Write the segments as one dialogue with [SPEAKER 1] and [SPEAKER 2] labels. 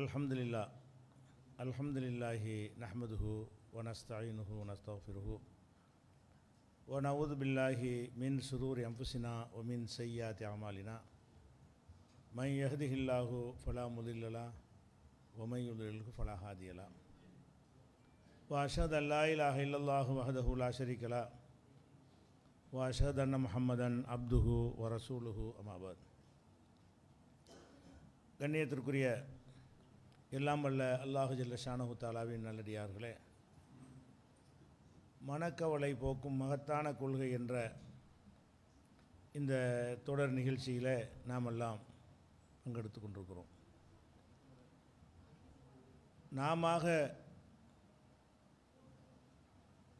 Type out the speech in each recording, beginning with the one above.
[SPEAKER 1] الحمد لله الحمد لله نحمده ونستعينه ونستغفره ونعوذ بالله من شرور أنفسنا ومن سيئات أعمالنا من يهده الله فلا مضل له ومن يضلله فلا هادي له وأشهد أن لا إله إلا الله وحده لا شريك له وأشهد أن محمدا عبده ورسوله أما بعد கண்ணியத்திற்குரிய எல்லாம் வல்ல அல்லாஹு ஜல்ல ஷானு தாலாவின் நல்லடியார்களே மனக்கவலை போக்கும் மகத்தான கொள்கை என்ற இந்த தொடர் நிகழ்ச்சியில் நாம் எல்லாம் பங்கெடுத்து கொண்டிருக்கிறோம் நாம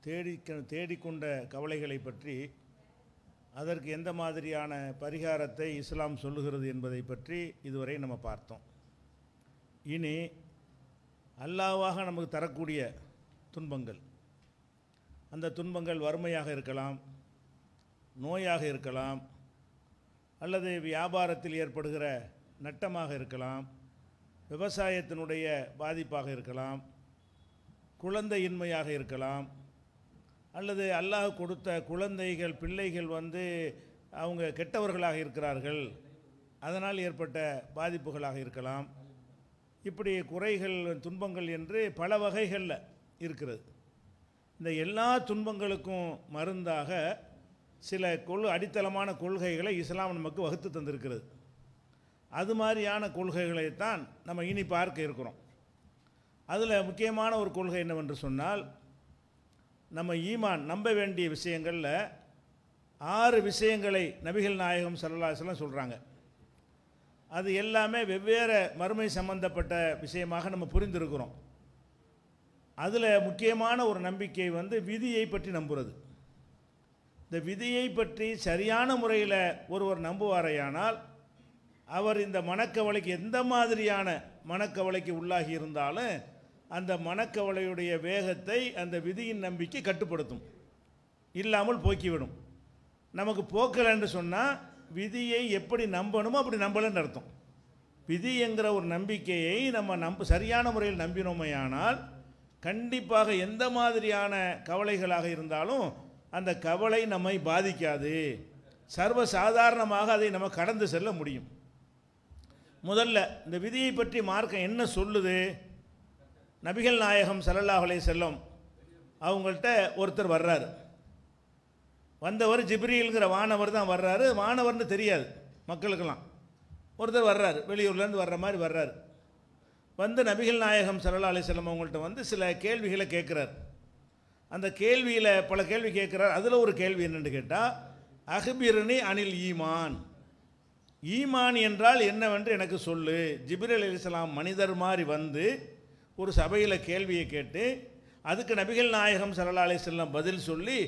[SPEAKER 1] தேடி தேடிக்கொண்ட கவலைகளை பற்றி அதற்கு எந்த மாதிரியான பரிகாரத்தை இஸ்லாம் சொல்லுகிறது என்பதை பற்றி இதுவரை நம்ம பார்த்தோம் இனி அல்லாவாக நமக்கு தரக்கூடிய துன்பங்கள் அந்த துன்பங்கள் வறுமையாக இருக்கலாம் நோயாக இருக்கலாம் அல்லது வியாபாரத்தில் ஏற்படுகிற நட்டமாக இருக்கலாம் விவசாயத்தினுடைய பாதிப்பாக இருக்கலாம் குழந்தையின்மையாக இருக்கலாம் அல்லது அல்லாஹ் கொடுத்த குழந்தைகள் பிள்ளைகள் வந்து அவங்க கெட்டவர்களாக இருக்கிறார்கள் அதனால் ஏற்பட்ட பாதிப்புகளாக இருக்கலாம் இப்படி குறைகள் துன்பங்கள் என்று பல வகைகளில் இருக்கிறது இந்த எல்லா துன்பங்களுக்கும் மருந்தாக சில கொள் அடித்தளமான கொள்கைகளை இஸ்லாம் நமக்கு வகுத்து தந்திருக்கிறது அது மாதிரியான கொள்கைகளைத்தான் நம்ம இனி பார்க்க இருக்கிறோம் அதில் முக்கியமான ஒரு கொள்கை என்னவென்று சொன்னால் நம்ம ஈமான் நம்ப வேண்டிய விஷயங்களில் ஆறு விஷயங்களை நபிகள் நாயகம் சல்லா சொல்கிறாங்க அது எல்லாமே வெவ்வேறு மறுமை சம்பந்தப்பட்ட விஷயமாக நம்ம புரிந்திருக்கிறோம் அதில் முக்கியமான ஒரு நம்பிக்கை வந்து விதியை பற்றி நம்புகிறது இந்த விதியை பற்றி சரியான முறையில் ஒருவர் நம்புவாரையானால் அவர் இந்த மனக்கவலைக்கு எந்த மாதிரியான மனக்கவலைக்கு உள்ளாகி இருந்தாலும் அந்த மனக்கவலையுடைய வேகத்தை அந்த விதியின் நம்பிக்கை கட்டுப்படுத்தும் இல்லாமல் போக்கிவிடும் நமக்கு போக்கலைன்னு சொன்னால் விதியை எப்படி நம்பணுமோ அப்படி நம்பலன்னு அர்த்தம் விதி என்கிற ஒரு நம்பிக்கையை நம்ம நம்ப சரியான முறையில் நம்பினோமே ஆனால் கண்டிப்பாக எந்த மாதிரியான கவலைகளாக இருந்தாலும் அந்த கவலை நம்மை பாதிக்காது சர்வசாதாரணமாக அதை நம்ம கடந்து செல்ல முடியும் முதல்ல இந்த விதியை பற்றி மார்க்கம் என்ன சொல்லுது நபிகள் நாயகம் சல்லல்லாஹ் செல்லும் செல்லம் அவங்கள்ட்ட ஒருத்தர் வர்றாரு வந்தவர் ஜிப்ரியில்ங்கிற வானவர் தான் வர்றாரு வானவர்னு தெரியாது மக்களுக்கெல்லாம் ஒருத்தர் வர்றாரு வெளியூர்லேருந்து வர்ற மாதிரி வர்றாரு வந்து நபிகள் நாயகம் சல்லா அலிசல்லம் அவங்கள்ட்ட வந்து சில கேள்விகளை கேட்குறார் அந்த கேள்வியில் பல கேள்வி கேட்குறார் அதில் ஒரு கேள்வி என்னென்னு கேட்டால் அஹ்பிரணி அனில் ஈமான் ஈமான் என்றால் என்னவென்று எனக்கு சொல்லு அலி அலிஸ்லாம் மனிதர் மாதிரி வந்து ஒரு சபையில் கேள்வியை கேட்டு அதுக்கு நபிகள் நாயகம் சல்லா செல்லம் பதில் சொல்லி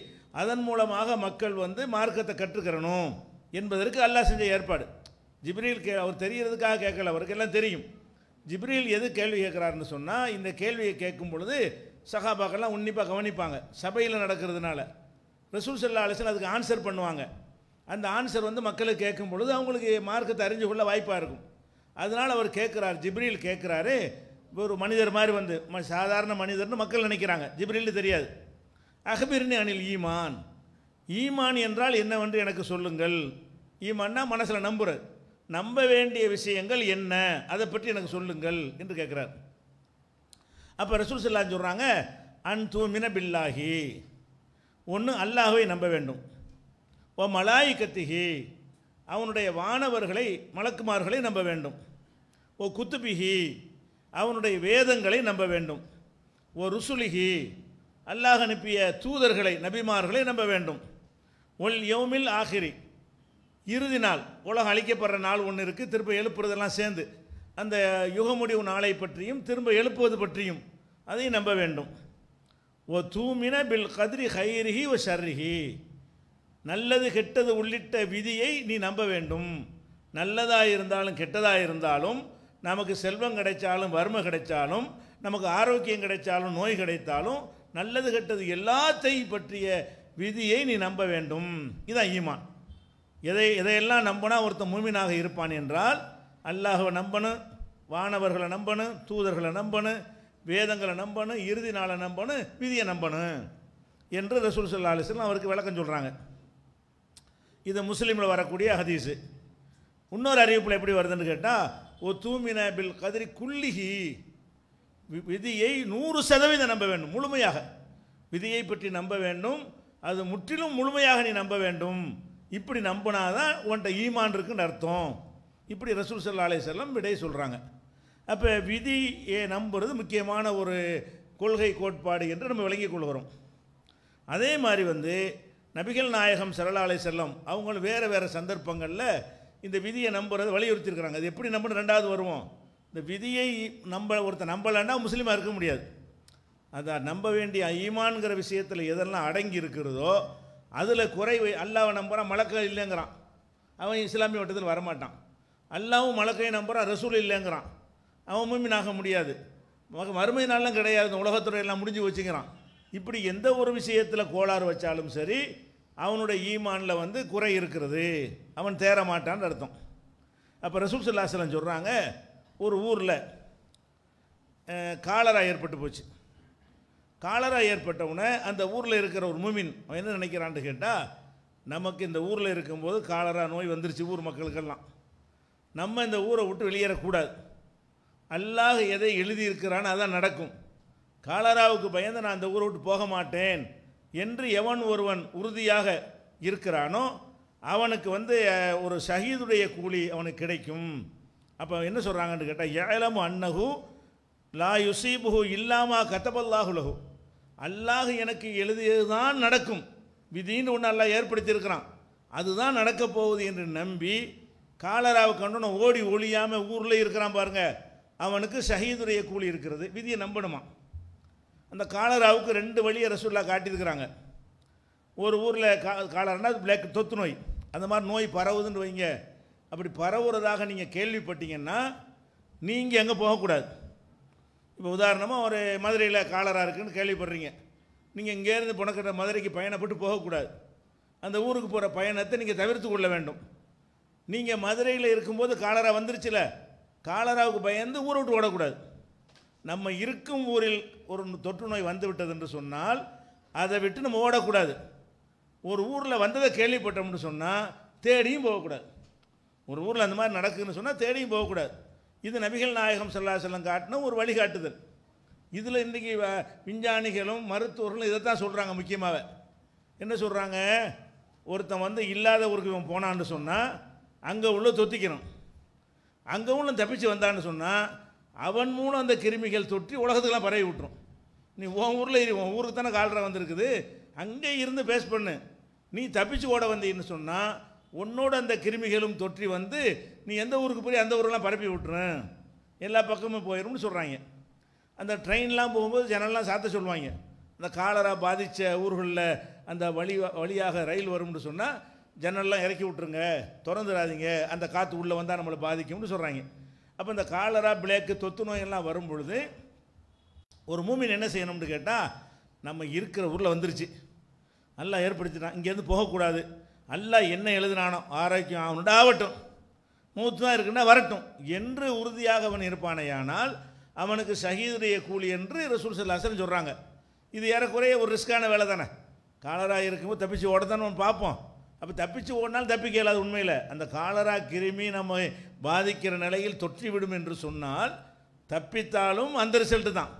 [SPEAKER 1] அதன் மூலமாக மக்கள் வந்து மார்க்கத்தை கற்றுக்கிறணும் என்பதற்கு அல்லாஹ் செஞ்ச ஏற்பாடு ஜிப்ரீல் கே அவர் தெரிகிறதுக்காக கேட்கல அவருக்கு எல்லாம் தெரியும் ஜிப்ரீல் எது கேள்வி கேட்குறாருன்னு சொன்னால் இந்த கேள்வியை கேட்கும் பொழுது சகாபாக்கள்லாம் உன்னிப்பாக கவனிப்பாங்க சபையில் நடக்கிறதுனால ரசூல் செல்லா அலிஸ்லாம் அதுக்கு ஆன்சர் பண்ணுவாங்க அந்த ஆன்சர் வந்து மக்களுக்கு கேட்கும் பொழுது அவங்களுக்கு மார்க்கத்தை அறிஞ்சு கொள்ள வாய்ப்பாக இருக்கும் அதனால் அவர் கேட்குறார் ஜிப்ரீல் கேட்குறாரு ஒரு மனிதர் மாதிரி வந்து சாதாரண மனிதர்னு மக்கள் நினைக்கிறாங்க ஜிப்ரீல் தெரியாது அகபிரினி அணில் ஈமான் ஈமான் என்றால் என்னவென்று எனக்கு சொல்லுங்கள் ஈமான்னா மனசில் நம்புற நம்ப வேண்டிய விஷயங்கள் என்ன அதை பற்றி எனக்கு சொல்லுங்கள் என்று கேட்குறார் அப்போ ரசூல் செல்லான்னு சொல்கிறாங்க அன் தூமின பில்லாகி ஒன்று அல்லாஹுவை நம்ப வேண்டும் ஓ மலாயி கத்திகி அவனுடைய வானவர்களை மலக்குமார்களை நம்ப வேண்டும் ஓ குத்துபிகி அவனுடைய வேதங்களை நம்ப வேண்டும் ஓ ருசுலிகி அல்லாஹ் அனுப்பிய தூதர்களை நபிமார்களை நம்ப வேண்டும் ஒல் யோமில் ஆகிரி இறுதி நாள் உலகம் அழிக்கப்படுற நாள் ஒன்று இருக்குது திரும்ப எழுப்புறதெல்லாம் சேர்ந்து அந்த யுக முடிவு நாளை பற்றியும் திரும்ப எழுப்புவது பற்றியும் அதையும் நம்ப வேண்டும் ஓ தூமின பில் கதிரி ஹைரிஹி ஓ ஷர்ரிஹி நல்லது கெட்டது உள்ளிட்ட விதியை நீ நம்ப வேண்டும் நல்லதாக இருந்தாலும் கெட்டதாக இருந்தாலும் நமக்கு செல்வம் கிடைச்சாலும் வறுமை கிடைச்சாலும் நமக்கு ஆரோக்கியம் கிடைச்சாலும் நோய் கிடைத்தாலும் நல்லது கெட்டது எல்லாத்தையும் பற்றிய விதியை நீ நம்ப வேண்டும் இதான் ஈமான் எதை எதையெல்லாம் நம்பினா ஒருத்தன் மூமினாக இருப்பான் என்றால் அல்லாஹுவை நம்பணும் வானவர்களை நம்பணும் தூதர்களை நம்பணும் வேதங்களை நம்பணும் இறுதி நாளை நம்பணும் விதியை நம்பணும் என்று ரசூல் சல்லா அலிஸ்லாம் அவருக்கு விளக்கம் சொல்கிறாங்க இது முஸ்லீமில் வரக்கூடிய ஹதீஸு இன்னொரு அறிவிப்பில் எப்படி வருதுன்னு கேட்டால் ஓ தூமின பில் கதிரி குல்லிஹி விதியை நூறு சதவீதம் நம்ப வேண்டும் முழுமையாக விதியை பற்றி நம்ப வேண்டும் அது முற்றிலும் முழுமையாக நீ நம்ப வேண்டும் இப்படி நம்பினாதான் உன்ட்ட ஈமான் இருக்குன்னு அர்த்தம் இப்படி ரசூல் சல்லா அலே செல்லம் விடை சொல்கிறாங்க அப்போ விதியை நம்புறது முக்கியமான ஒரு கொள்கை கோட்பாடு என்று நம்ம விளங்கிக் கொள்கிறோம் அதே மாதிரி வந்து நபிகள் நாயகம் சரலா செல்லம் அவங்களும் வேறு வேறு சந்தர்ப்பங்களில் இந்த விதியை நம்புறதை வலியுறுத்தியிருக்கிறாங்க அது எப்படி நம்பணும் ரெண்டாவது வருவோம் இந்த விதியை நம்ப ஒருத்தர் நம்பலைன்னா முஸ்லீமாக இருக்க முடியாது அதை நம்ப வேண்டிய ஐமான்கிற விஷயத்தில் எதெல்லாம் அடங்கி இருக்கிறதோ அதில் குறை அல்லாவை நம்புகிறான் மலக்கை இல்லைங்கிறான் அவன் இஸ்லாமிய வட்டத்தில் வரமாட்டான் அல்லாவும் மலக்கையை நம்புகிறான் ரசூல் இல்லைங்கிறான் அவன் மூமின் ஆக முடியாது மறுமை நாளெலாம் கிடையாது உலகத்துறை எல்லாம் முடிஞ்சு வச்சுக்கிறான் இப்படி எந்த ஒரு விஷயத்தில் கோளாறு வச்சாலும் சரி அவனுடைய ஈமானில் வந்து குறை இருக்கிறது அவன் தேர மாட்டான்னு அர்த்தம் அப்போ ரசூல் சுல்லாசலம் சொல்கிறாங்க ஒரு ஊரில் காலரா ஏற்பட்டு போச்சு காலரா ஏற்பட்டவுடனே அந்த ஊரில் இருக்கிற ஒரு முமின் அவன் என்ன நினைக்கிறான்னு கேட்டால் நமக்கு இந்த ஊரில் இருக்கும்போது காலரா நோய் வந்துருச்சு ஊர் மக்களுக்கெல்லாம் நம்ம இந்த ஊரை விட்டு வெளியேறக்கூடாது அல்லாஹ் எதை எழுதியிருக்கிறான் அதான் நடக்கும் காலராவுக்கு பயந்து நான் அந்த ஊரை விட்டு போக மாட்டேன் என்று எவன் ஒருவன் உறுதியாக இருக்கிறானோ அவனுக்கு வந்து ஒரு ஷஹீதுடைய கூலி அவனுக்கு கிடைக்கும் அப்போ என்ன சொல்கிறாங்கன்னு கேட்டால் ஏலம் அன்னகு லா யுசீபுகு இல்லாமா கத்தபல்லாகுலகு அல்லாஹ் எனக்கு எழுதியது தான் நடக்கும் விதின்னு ஒன்று அல்லா ஏற்படுத்தியிருக்கிறான் அதுதான் நடக்க போகுது என்று நம்பி காலராவை கண்டன ஓடி ஒழியாமல் ஊரில் இருக்கிறான் பாருங்கள் அவனுக்கு ஷஹீதுடைய கூலி இருக்கிறது விதியை நம்பணுமா அந்த காலராவுக்கு ரெண்டு வழியை ரசூல்லா காட்டியிருக்கிறாங்க ஒரு ஊரில் கா காலரானா அது பிளாக் தொத்து நோய் அந்த மாதிரி நோய் பரவுதுன்னு வைங்க அப்படி பரவுறதாக நீங்கள் கேள்விப்பட்டீங்கன்னா நீங்கள் எங்கே போகக்கூடாது இப்போ உதாரணமாக ஒரு மதுரையில் காலராக இருக்குதுன்னு கேள்விப்படுறீங்க நீங்கள் இங்கேருந்து புனக்கிற மதுரைக்கு பயணப்பட்டு போகக்கூடாது அந்த ஊருக்கு போகிற பயணத்தை நீங்கள் தவிர்த்து கொள்ள வேண்டும் நீங்கள் மதுரையில் இருக்கும்போது காலரா வந்துருச்சுல காலராவுக்கு பயந்து ஊரை விட்டு ஓடக்கூடாது நம்ம இருக்கும் ஊரில் ஒரு தொற்று நோய் வந்து விட்டது என்று சொன்னால் அதை விட்டு நம்ம ஓடக்கூடாது ஒரு ஊரில் வந்ததை கேள்விப்பட்டோம்னு சொன்னால் தேடியும் போகக்கூடாது ஒரு ஊரில் அந்த மாதிரி நடக்குதுன்னு சொன்னால் தேடியும் போகக்கூடாது இது நபிகள் நாயகம் செல்லா செல்லம் காட்டின ஒரு வழிகாட்டுதல் இதில் இன்றைக்கி விஞ்ஞானிகளும் மருத்துவர்களும் இதை தான் சொல்கிறாங்க முக்கியமாக என்ன சொல்கிறாங்க ஒருத்தன் வந்து இல்லாத ஊருக்கு இவன் போனான்னு சொன்னால் அங்கே உள்ள தொத்திக்கணும் அங்கே உள்ள தப்பிச்சு வந்தான்னு சொன்னால் அவன் மூலம் அந்த கிருமிகள் தொற்றி உலகத்துக்கெல்லாம் பரவி விட்டுரும் நீ உன் ஊரில் இரு உன் ஊருக்கு தானே கால்ரா வந்திருக்குது அங்கே இருந்து பேஸ் பண்ணு நீ தப்பிச்சு ஓட வந்தீன்னு சொன்னால் உன்னோட அந்த கிருமிகளும் தொற்றி வந்து நீ எந்த ஊருக்கு போய் அந்த ஊரெல்லாம் பரப்பி விட்டுறேன் எல்லா பக்கமும் போயிடும்னு சொல்கிறாங்க அந்த ட்ரெயின்லாம் போகும்போது ஜனல்லாம் சாத்த சொல்லுவாங்க அந்த காலரா பாதித்த ஊர்களில் அந்த வழி வழியாக ரயில் வரும்னு சொன்னால் ஜன்னல்லாம் இறக்கி விட்ருங்க திறந்துடாதீங்க அந்த காற்று உள்ளே வந்தால் நம்மளை பாதிக்கும்னு சொல்கிறாங்க அப்போ இந்த காலரா பிளேக்கு தொத்து நோயெல்லாம் வரும் பொழுது ஒரு மூமின் என்ன செய்யணும்னு கேட்டால் நம்ம இருக்கிற ஊரில் வந்துருச்சு நல்லா ஏற்படுத்திட்டான் இங்கேருந்து போகக்கூடாது அல்ல என்ன எழுதினானோ ஆரோக்கியம் அவனுட ஆகட்டும் மூத்தமாக இருக்குன்னா வரட்டும் என்று உறுதியாக அவன் இருப்பானேயானால் அவனுக்கு சகிதுடைய கூலி என்று ரசூல் சல்லாசன் சொல்கிறாங்க இது ஏறக்குறைய ஒரு ரிஸ்க்கான வேலை தானே காலராக இருக்கும்போது தப்பிச்சு ஓடத்தானே அவன் பார்ப்போம் அப்போ தப்பிச்சு ஓடினாலும் தப்பிக்க இயலாது உண்மையில் அந்த காலரா கிருமி நம்ம பாதிக்கிற நிலையில் தொற்றிவிடும் என்று சொன்னால் தப்பித்தாலும் அந்த ரிசல்ட்டு தான்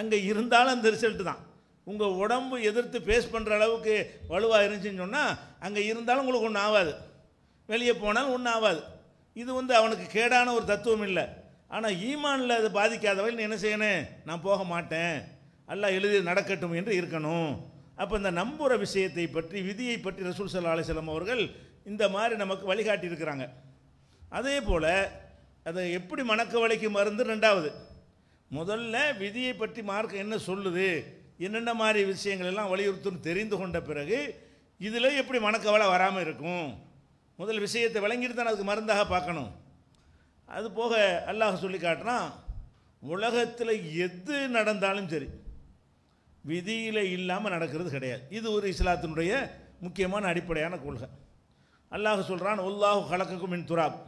[SPEAKER 1] அங்கே இருந்தாலும் அந்த ரிசல்ட்டு தான் உங்கள் உடம்பு எதிர்த்து ஃபேஸ் பண்ணுற அளவுக்கு வலுவாக இருந்துச்சுன்னு சொன்னால் அங்கே இருந்தாலும் உங்களுக்கு ஒன்றும் ஆகாது வெளியே போனாலும் ஒன்றும் ஆகாது இது வந்து அவனுக்கு கேடான ஒரு தத்துவம் இல்லை ஆனால் ஈமானில் அது பாதிக்காத வகையில் என்ன செய்யணும் நான் போக மாட்டேன் எல்லாம் எழுதி நடக்கட்டும் என்று இருக்கணும் அப்போ இந்த நம்புகிற விஷயத்தை பற்றி விதியை பற்றி ரசூல் சல்லா அலிசல்லாம் அவர்கள் இந்த மாதிரி நமக்கு இருக்கிறாங்க அதே போல் அதை எப்படி மணக்க வழிக்கு மருந்து ரெண்டாவது முதல்ல விதியை பற்றி மார்க் என்ன சொல்லுது என்னென்ன மாதிரி விஷயங்கள் எல்லாம் வலியுறுத்துன்னு தெரிந்து கொண்ட பிறகு இதில் எப்படி மனக்கவலை வராமல் இருக்கும் முதல் விஷயத்தை விளங்கிட்டு தான் அதுக்கு மருந்தாக பார்க்கணும் அது போக அல்லாஹ் சொல்லி காட்டினா உலகத்தில் எது நடந்தாலும் சரி விதியில் இல்லாமல் நடக்கிறது கிடையாது இது ஒரு இஸ்லாத்தினுடைய முக்கியமான அடிப்படையான கொள்கை அல்லாஹ் சொல்கிறான் உல்லாஹு கலக்கக்கும் மின் துராப்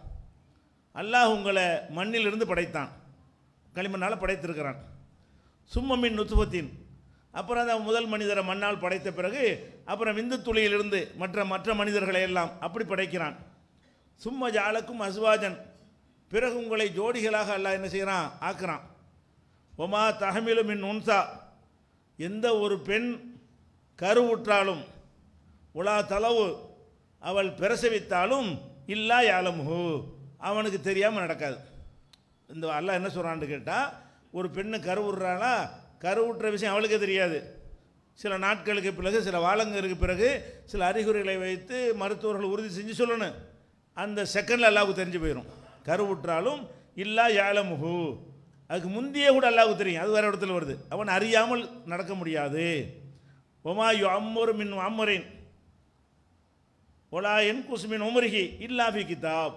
[SPEAKER 1] அல்லாஹ் உங்களை மண்ணிலிருந்து படைத்தான் களிமண்ணால் படைத்திருக்கிறான் சும்மமின் நுத்துவத்தின் அப்புறம் அந்த முதல் மனிதரை மண்ணால் படைத்த பிறகு அப்புறம் விந்து துளியிலிருந்து மற்ற மற்ற மனிதர்களை எல்லாம் அப்படி படைக்கிறான் சும்ம ஜாலக்கும் அசுவாஜன் பிறகு உங்களை ஜோடிகளாக அல்ல என்ன செய்கிறான் ஆக்குறான் ஒமா தகமிலும் இன் உன்சா எந்த ஒரு பெண் கருவுற்றாலும் உலா தளவு அவள் பிரசவித்தாலும் இல்லா யாலமுஹு அவனுக்கு தெரியாமல் நடக்காது இந்த அல்ல என்ன சொல்கிறான்னு கேட்டால் ஒரு பெண்ணு கருவுறாளா கருவுற்ற விஷயம் அவளுக்கு தெரியாது சில நாட்களுக்கு பிறகு சில வாழங்களுக்கு பிறகு சில அறிகுறிகளை வைத்து மருத்துவர்கள் உறுதி செஞ்சு சொல்லணும் அந்த செகண்டில் அல்லாவுக்கு தெரிஞ்சு போயிடும் கருவுற்றாலும் இல்லா யாழமுகு அதுக்கு முந்தைய கூட அல்லாவுக்கு தெரியும் அது வேறு இடத்துல வருது அவன் அறியாமல் நடக்க முடியாது ஒமாயு அம்மொரு மின் அம்மரின் ஒலா என் குசுமின் உமருகி பி கிதாப்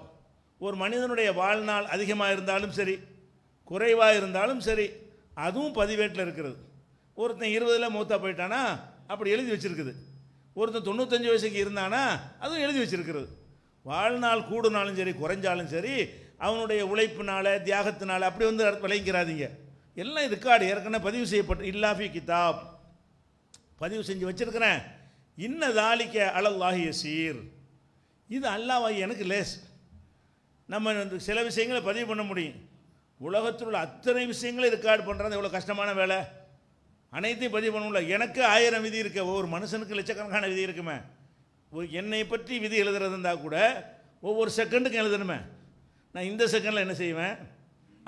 [SPEAKER 1] ஒரு மனிதனுடைய வாழ்நாள் அதிகமாக இருந்தாலும் சரி குறைவாக இருந்தாலும் சரி அதுவும் பதிவேட்டில் இருக்கிறது ஒருத்தன் இருபதில் மூத்தா போயிட்டானா அப்படி எழுதி வச்சுருக்குது ஒருத்தன் தொண்ணூத்தஞ்சு வயசுக்கு இருந்தானா அதுவும் எழுதி வச்சுருக்கிறது வாழ்நாள் கூடுனாலும் சரி குறைஞ்சாலும் சரி அவனுடைய உழைப்பினால் தியாகத்தினால் அப்படி வந்து விளைவிக்கிறாதீங்க எல்லாம் காடு ஏற்கனவே பதிவு செய்யப்பட்டு இல்லாஃபி கிதாப் பதிவு செஞ்சு வச்சுருக்கிறேன் இன்ன தாலிக்க அலல்லாஹிய சீர் இது அல்லாவாகி எனக்கு லேஸ் நம்ம சில விஷயங்களை பதிவு பண்ண முடியும் உலகத்தில் உள்ள அத்தனை விஷயங்களை ரெக்கார்டு பண்ணுறது எவ்வளோ கஷ்டமான வேலை அனைத்தையும் பதிவு பண்ணல எனக்கு ஆயிரம் விதி இருக்க ஒவ்வொரு மனுஷனுக்கு லட்சக்கணக்கான விதி இருக்குமே ஒரு என்னை பற்றி விதி எழுதுறதுந்தா கூட ஒவ்வொரு செகண்டுக்கும் எழுதணுமே நான் இந்த செகண்டில் என்ன செய்வேன்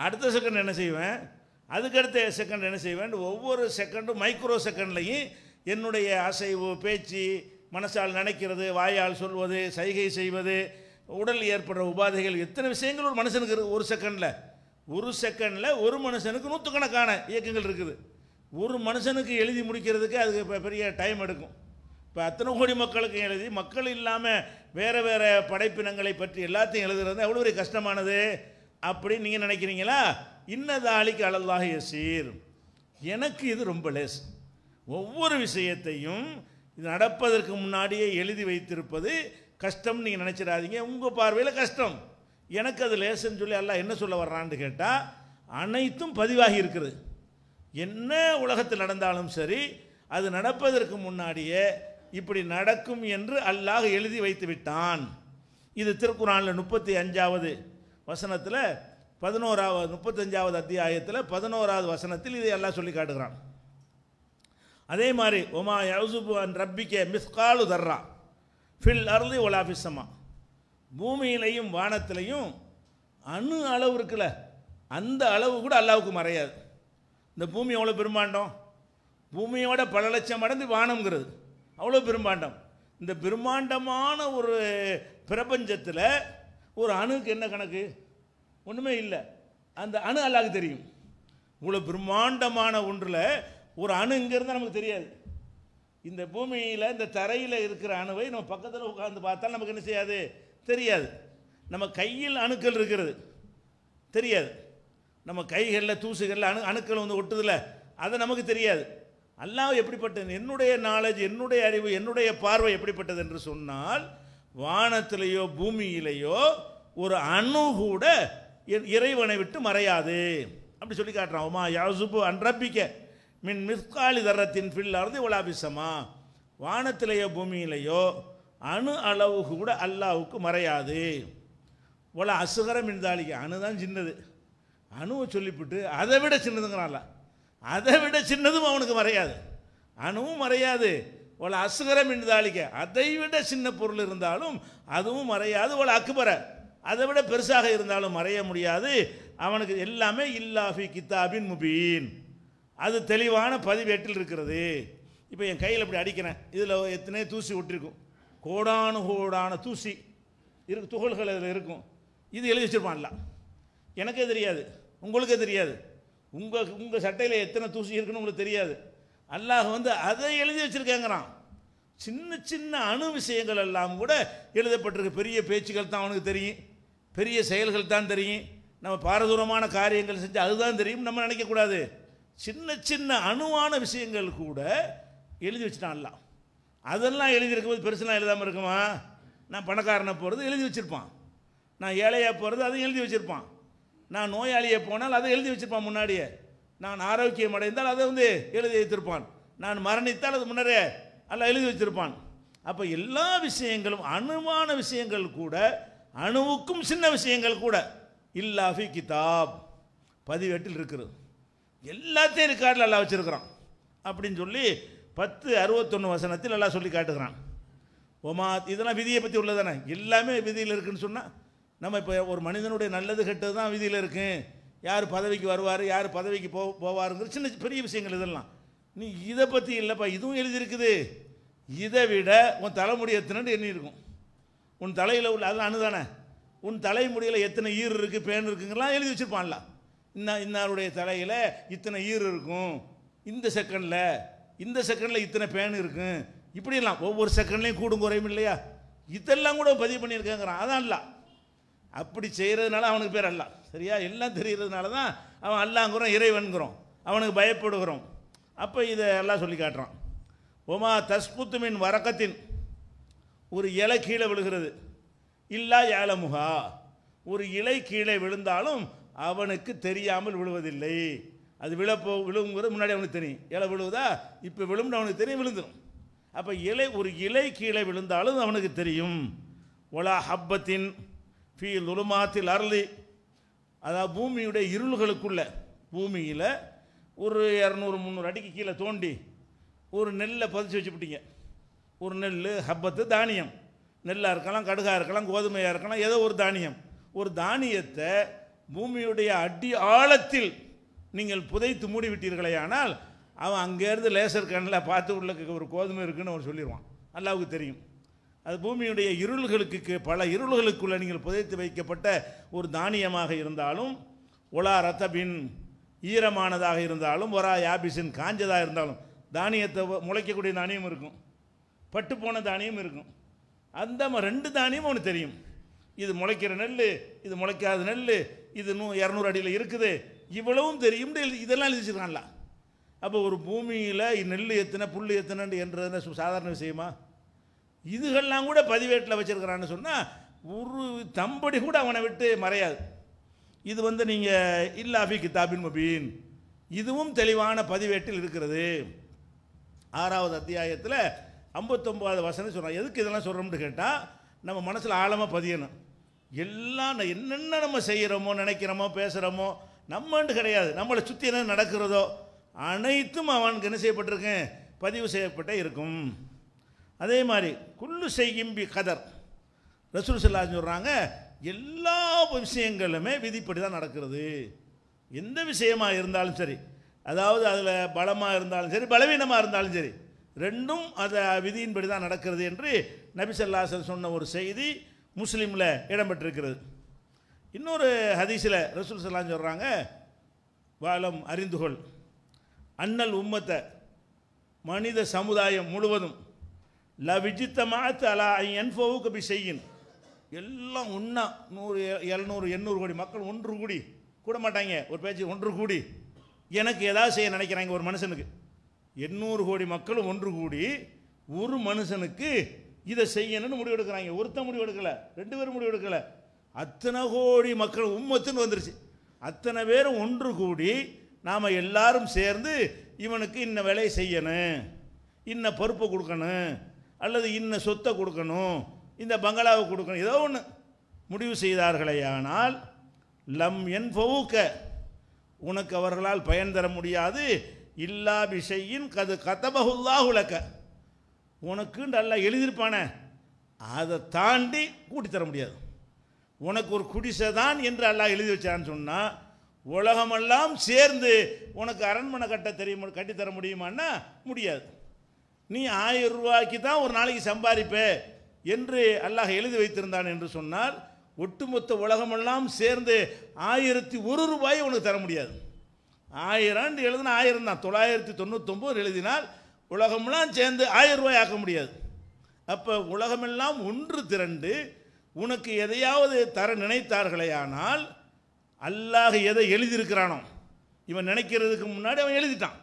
[SPEAKER 1] அடுத்த செகண்ட் என்ன செய்வேன் அதுக்கடுத்த செகண்ட் என்ன செய்வேன் ஒவ்வொரு செகண்டும் மைக்ரோ செகண்ட்லையும் என்னுடைய அசைவு பேச்சு மனசால் நினைக்கிறது வாயால் சொல்வது சைகை செய்வது உடல் ஏற்படுற உபாதைகள் எத்தனை விஷயங்கள் ஒரு மனுஷனுக்கு ஒரு செகண்டில் ஒரு செகண்டில் ஒரு மனுஷனுக்கு நூற்றுக்கணக்கான இயக்கங்கள் இருக்குது ஒரு மனுஷனுக்கு எழுதி முடிக்கிறதுக்கு அதுக்கு இப்போ பெரிய டைம் எடுக்கும் இப்போ அத்தனை கோடி மக்களுக்கு எழுதி மக்கள் இல்லாமல் வேறு வேறு படைப்பினங்களை பற்றி எல்லாத்தையும் எழுதுறது எவ்வளோ பெரிய கஷ்டமானது அப்படின்னு நீங்கள் நினைக்கிறீங்களா இன்னதாலிக்கு அழல்லாக யசீர் எனக்கு இது ரொம்ப லேஸ் ஒவ்வொரு விஷயத்தையும் இது நடப்பதற்கு முன்னாடியே எழுதி வைத்திருப்பது கஷ்டம்னு நீங்கள் நினச்சிடாதீங்க உங்கள் பார்வையில் கஷ்டம் எனக்கு அது லேசுன்னு சொல்லி எல்லாம் என்ன சொல்ல வர்றான்னு கேட்டால் அனைத்தும் பதிவாகி இருக்குது என்ன உலகத்தில் நடந்தாலும் சரி அது நடப்பதற்கு முன்னாடியே இப்படி நடக்கும் என்று அல்லாஹ் எழுதி வைத்து விட்டான் இது திருக்குறானில் முப்பத்தி அஞ்சாவது வசனத்தில் பதினோராவது முப்பத்தஞ்சாவது அத்தியாயத்தில் பதினோராவது வசனத்தில் இதை எல்லாம் சொல்லி காட்டுகிறான் அதே மாதிரி ஒமா யசுபு அன் ரப்பிக்கே மிஸ்காலு தர்றா ஃபில் அருளி ஒலாஃபிசமா பூமியிலையும் வானத்திலையும் அணு அளவு இருக்குல்ல அந்த அளவு கூட அல்லாவுக்கு மறையாது இந்த பூமி எவ்வளோ பெரும்பாண்டம் பூமியோட பல லட்சம் மடந்து வானம்ங்கிறது அவ்வளோ பெரும்பாண்டம் இந்த பிரம்மாண்டமான ஒரு பிரபஞ்சத்தில் ஒரு அணுக்கு என்ன கணக்கு ஒன்றுமே இல்லை அந்த அணு அல்லாவுக்கு தெரியும் இவ்வளோ பிரம்மாண்டமான ஒன்றில் ஒரு அணு இருந்தால் நமக்கு தெரியாது இந்த பூமியில் இந்த தரையில் இருக்கிற அணுவை நம்ம பக்கத்தில் உட்காந்து பார்த்தாலும் நமக்கு என்ன செய்யாது தெரியாது நம்ம கையில் அணுக்கள் இருக்கிறது தெரியாது நம்ம கைகளில் தூசுகளில் அணு அணுக்கள் வந்து ஒட்டுதில்ல அதை நமக்கு தெரியாது அல்லாஹ் எப்படிப்பட்டது என்னுடைய நாலேஜ் என்னுடைய அறிவு என்னுடைய பார்வை எப்படிப்பட்டது என்று சொன்னால் வானத்திலேயோ பூமியிலேயோ ஒரு அணு கூட இறைவனை விட்டு மறையாது அப்படி சொல்லி காட்டுறான் உமா யாசுப்பு அன்றப்பிக்க மின் மிஸ்காலி தரத்தின் பில்லார்ந்து இவ்வளோ அபிசமா வானத்திலேயோ பூமியிலேயோ அணு அளவு கூட அல்லாவுக்கு மறையாது போல அசுகரம் இருந்தாலிக்க அணு தான் சின்னது அணுவை சொல்லிவிட்டு அதை விட சின்னதுங்கிறான்ல அதை விட சின்னதும் அவனுக்கு மறையாது அணுவும் மறையாது போல அசுகரம் இருந்தாலிக்க அதை விட சின்ன பொருள் இருந்தாலும் அதுவும் மறையாது போல அக்குபர அதை விட பெருசாக இருந்தாலும் மறைய முடியாது அவனுக்கு எல்லாமே இல்லாஃபி கித்தாபின் முபீன் அது தெளிவான பதிவேட்டில் இருக்கிறது இப்போ என் கையில் இப்படி அடிக்கிறேன் இதில் எத்தனையோ தூசி விட்டுருக்கும் கோடானு கோடான தூசி இருக்கு துகள்கள் அதில் இருக்கும் இது எழுதி வச்சுருப்பான்ல எனக்கே தெரியாது உங்களுக்கே தெரியாது உங்கள் உங்கள் சட்டையில் எத்தனை தூசி இருக்குன்னு உங்களுக்கு தெரியாது அல்லாஹ் வந்து அதை எழுதி வச்சுருக்கேங்கிறான் சின்ன சின்ன அணு விஷயங்கள் எல்லாம் கூட எழுதப்பட்டிருக்கு பெரிய பேச்சுக்கள் தான் அவனுக்கு தெரியும் பெரிய செயல்கள் தான் தெரியும் நம்ம பாரதூரமான காரியங்கள் செஞ்சு அதுதான் தெரியும் நம்ம நினைக்கக்கூடாது சின்ன சின்ன அணுவான விஷயங்கள் கூட எழுதி வச்சுட்டான்லாம் அதெல்லாம் எழுதியிருக்கும்போது பெருசுலாம் எழுதாமல் இருக்குமா நான் பணக்காரனை போகிறது எழுதி வச்சுருப்பான் நான் ஏழையாக போகிறது அதையும் எழுதி வச்சுருப்பான் நான் நோயாளியை போனால் அதை எழுதி வச்சுருப்பான் முன்னாடியே நான் ஆரோக்கியம் அடைந்தால் அதை வந்து எழுதி வைத்திருப்பான் நான் மரணித்தால் அது முன்னரே அல்ல எழுதி வச்சுருப்பான் அப்போ எல்லா விஷயங்களும் அணுவான விஷயங்கள் கூட அணுவுக்கும் சின்ன விஷயங்கள் கூட இல்லாஃபி கிதாப் பதிவேட்டில் இருக்கிறது எல்லாத்தையும் ரெக்கார்டில் எல்லாம் வச்சுருக்குறோம் அப்படின்னு சொல்லி பத்து அறுபத்தொன்று வசனத்தில் நல்லா சொல்லி காட்டுகிறான் ஒமா இதெல்லாம் விதியை பற்றி உள்ளதானே எல்லாமே விதியில் இருக்குதுன்னு சொன்னால் நம்ம இப்போ ஒரு மனிதனுடைய நல்லது கெட்டது தான் விதியில் இருக்குது யார் பதவிக்கு வருவார் யார் பதவிக்கு போ போவாருங்கிற சின்ன பெரிய விஷயங்கள் இதெல்லாம் நீ இதை பற்றி இல்லைப்பா இதுவும் எழுதியிருக்குது இதை விட உன் தலைமுடி எத்தனைன்னு எண்ணி இருக்கும் உன் தலையில் உள்ள அதெல்லாம் அணுதானே உன் தலைமுடியில் எத்தனை ஈர் இருக்குது பேன் இருக்குங்கலாம் எழுதி வச்சுருப்பான்ல இன்னா இன்னாருடைய தலையில் இத்தனை ஈர் இருக்கும் இந்த செகண்டில் இந்த செகண்டில் இத்தனை பேன் இருக்கும் இப்படிலாம் ஒவ்வொரு செகண்ட்லேயும் கூடும் குறையும் இல்லையா இதெல்லாம் கூட பதிவு பண்ணியிருக்கேங்கிறான் அதான் அல்ல அப்படி செய்கிறதுனால அவனுக்கு பேர் அல்ல சரியா எல்லாம் தெரிகிறதுனால தான் அவன் அல்லாங்கிறோம் இறைவன்கிறோம் அவனுக்கு பயப்படுகிறோம் அப்போ இதை எல்லாம் சொல்லி காட்டுறான் ஒமா தஸ்புத்துமின் வரக்கத்தின் ஒரு இலை கீழே விழுகிறது இல்லா ஏழமுகா ஒரு இலை கீழே விழுந்தாலும் அவனுக்கு தெரியாமல் விழுவதில்லை அது விழப்போ விழுங்குறது முன்னாடி அவனுக்கு தெரியும் இலை விழுவுதா இப்போ விழும்னு அவனுக்கு தெரியும் விழுந்துடும் அப்போ இலை ஒரு இலை கீழே விழுந்தாலும் அவனுக்கு தெரியும் ஒலா ஹப்பத்தின் ஃபீ லுலுமாத்தில் அருளி அதாவது பூமியுடைய இருள்களுக்குள்ள பூமியில் ஒரு இரநூறு முந்நூறு அடிக்கு கீழே தோண்டி ஒரு நெல்லை பதிச்சு வச்சுப்பிட்டீங்க ஒரு நெல் ஹப்பத்து தானியம் நெல்லாக இருக்கலாம் கடுகாக இருக்கலாம் கோதுமையாக இருக்கலாம் ஏதோ ஒரு தானியம் ஒரு தானியத்தை பூமியுடைய அடி ஆழத்தில் நீங்கள் புதைத்து மூடிவிட்டீர்களே ஆனால் அவன் அங்கேருந்து லேசர் கண்ணில் பார்த்து உள்ள ஒரு கோதுமை இருக்குன்னு அவர் சொல்லிடுவான் அல்லாவுக்கு தெரியும் அது பூமியுடைய இருள்களுக்கு பல இருள்களுக்குள்ளே நீங்கள் புதைத்து வைக்கப்பட்ட ஒரு தானியமாக இருந்தாலும் ஒலா ரத்தபின் ஈரமானதாக இருந்தாலும் ஒரா யாபிசின் காஞ்சதாக இருந்தாலும் தானியத்தை முளைக்கக்கூடிய தானியம் இருக்கும் பட்டு போன தானியம் இருக்கும் அந்த ரெண்டு தானியமும் அவனுக்கு தெரியும் இது முளைக்கிற நெல் இது முளைக்காத நெல் இது நூ இரநூறு அடியில் இருக்குது இவ்வளவும் தெரியும் இதெல்லாம் எழுதி அப்போ ஒரு பூமியில் நெல் எத்தனை புல் எத்தனை என்றதுன்னு சாதாரண விஷயமா இதுகள்லாம் கூட பதிவேட்டில் வச்சுருக்கிறான்னு சொன்னால் ஒரு தம்படி கூட அவனை விட்டு மறையாது இது வந்து நீங்கள் இல்லாஃபி கிதாபின் முபீன் இதுவும் தெளிவான பதிவேட்டில் இருக்கிறது ஆறாவது அத்தியாயத்தில் ஐம்பத்தொம்போது வசனம் சொல்கிறோம் எதுக்கு இதெல்லாம் சொல்கிறோம்னு கேட்டால் நம்ம மனசில் ஆழமாக பதியணும் எல்லாம் என்னென்ன நம்ம செய்கிறோமோ நினைக்கிறோமோ பேசுகிறோமோ நம்மண்டு கிடையாது நம்மளை சுற்றி என்ன நடக்கிறதோ அனைத்தும் அவனுக்கு என்ன செய்யப்பட்டிருக்கேன் பதிவு செய்யப்பட்டே இருக்கும் அதே மாதிரி குள்ளு செய்யும்பி கதர் ரசூல் சொல்லா சொல்கிறாங்க எல்லா விஷயங்களுமே விதிப்படி தான் நடக்கிறது எந்த விஷயமாக இருந்தாலும் சரி அதாவது அதில் பலமாக இருந்தாலும் சரி பலவீனமாக இருந்தாலும் சரி ரெண்டும் அதை விதியின்படி தான் நடக்கிறது என்று நபிசல்லாசன் சொன்ன ஒரு செய்தி முஸ்லீமில் இடம்பெற்றிருக்கிறது இன்னொரு ஹதீஸில் ரசூல் சலாம் சொல்கிறாங்க வாழம் அறிந்துகொள் அண்ணல் உம்மத்தை மனித சமுதாயம் முழுவதும் ல லவிஜித்தமாக அலா என்பவுக்கு அப்படி செய்யும் எல்லாம் ஒன்றா நூறு எழுநூறு எண்ணூறு கோடி மக்கள் ஒன்று கூடி கூட மாட்டாங்க ஒரு பேச்சு ஒன்று கூடி எனக்கு ஏதாவது செய்ய நினைக்கிறாங்க ஒரு மனுஷனுக்கு எண்ணூறு கோடி மக்களும் ஒன்று கூடி ஒரு மனுஷனுக்கு இதை செய்யணும்னு முடிவெடுக்கிறாங்க ஒருத்தன் முடிவெடுக்கலை ரெண்டு பேரும் முடிவெடுக்கலை அத்தனை கோடி மக்கள் உம்மத்துன்னு வந்துருச்சு அத்தனை பேரும் ஒன்று கூடி நாம் எல்லாரும் சேர்ந்து இவனுக்கு இன்ன வேலையை செய்யணும் இன்ன பொறுப்பை கொடுக்கணும் அல்லது இன்ன சொத்தை கொடுக்கணும் இந்த பங்களாவை கொடுக்கணும் ஏதோ ஒன்று முடிவு செய்தார்களே ஆனால் லம் என் பவுக்க உனக்கு அவர்களால் பயன் தர முடியாது இல்லா விஷையின் கது கதபகுல்லா உலக்க உனக்கு நல்லா எழுதியிருப்பானே அதை தாண்டி கூட்டித்தர முடியாது உனக்கு ஒரு குடிசை தான் என்று அல்லாஹ் எழுதி வச்சான்னு சொன்னால் உலகமெல்லாம் சேர்ந்து உனக்கு அரண்மனை கட்ட தெரியும் கட்டித்தர முடியுமான்னா முடியாது நீ ஆயிரம் ரூபாய்க்கு தான் ஒரு நாளைக்கு சம்பாதிப்பே என்று அல்லாஹ் எழுதி வைத்திருந்தான் என்று சொன்னால் ஒட்டுமொத்த உலகமெல்லாம் சேர்ந்து ஆயிரத்தி ஒரு ரூபாயை உனக்கு தர முடியாது ஆயிரம் எழுதுனா ஆயிரம் தான் தொள்ளாயிரத்தி தொண்ணூத்தொம்பது எழுதினால் உலகமெல்லாம் சேர்ந்து ஆயிரம் ரூபாய் ஆக்க முடியாது அப்போ உலகமெல்லாம் ஒன்று திரண்டு உனக்கு எதையாவது தர நினைத்தார்களே ஆனால் அல்லாஹ் எதை எழுதியிருக்கிறானோ இவன் நினைக்கிறதுக்கு முன்னாடி அவன் எழுதிட்டான்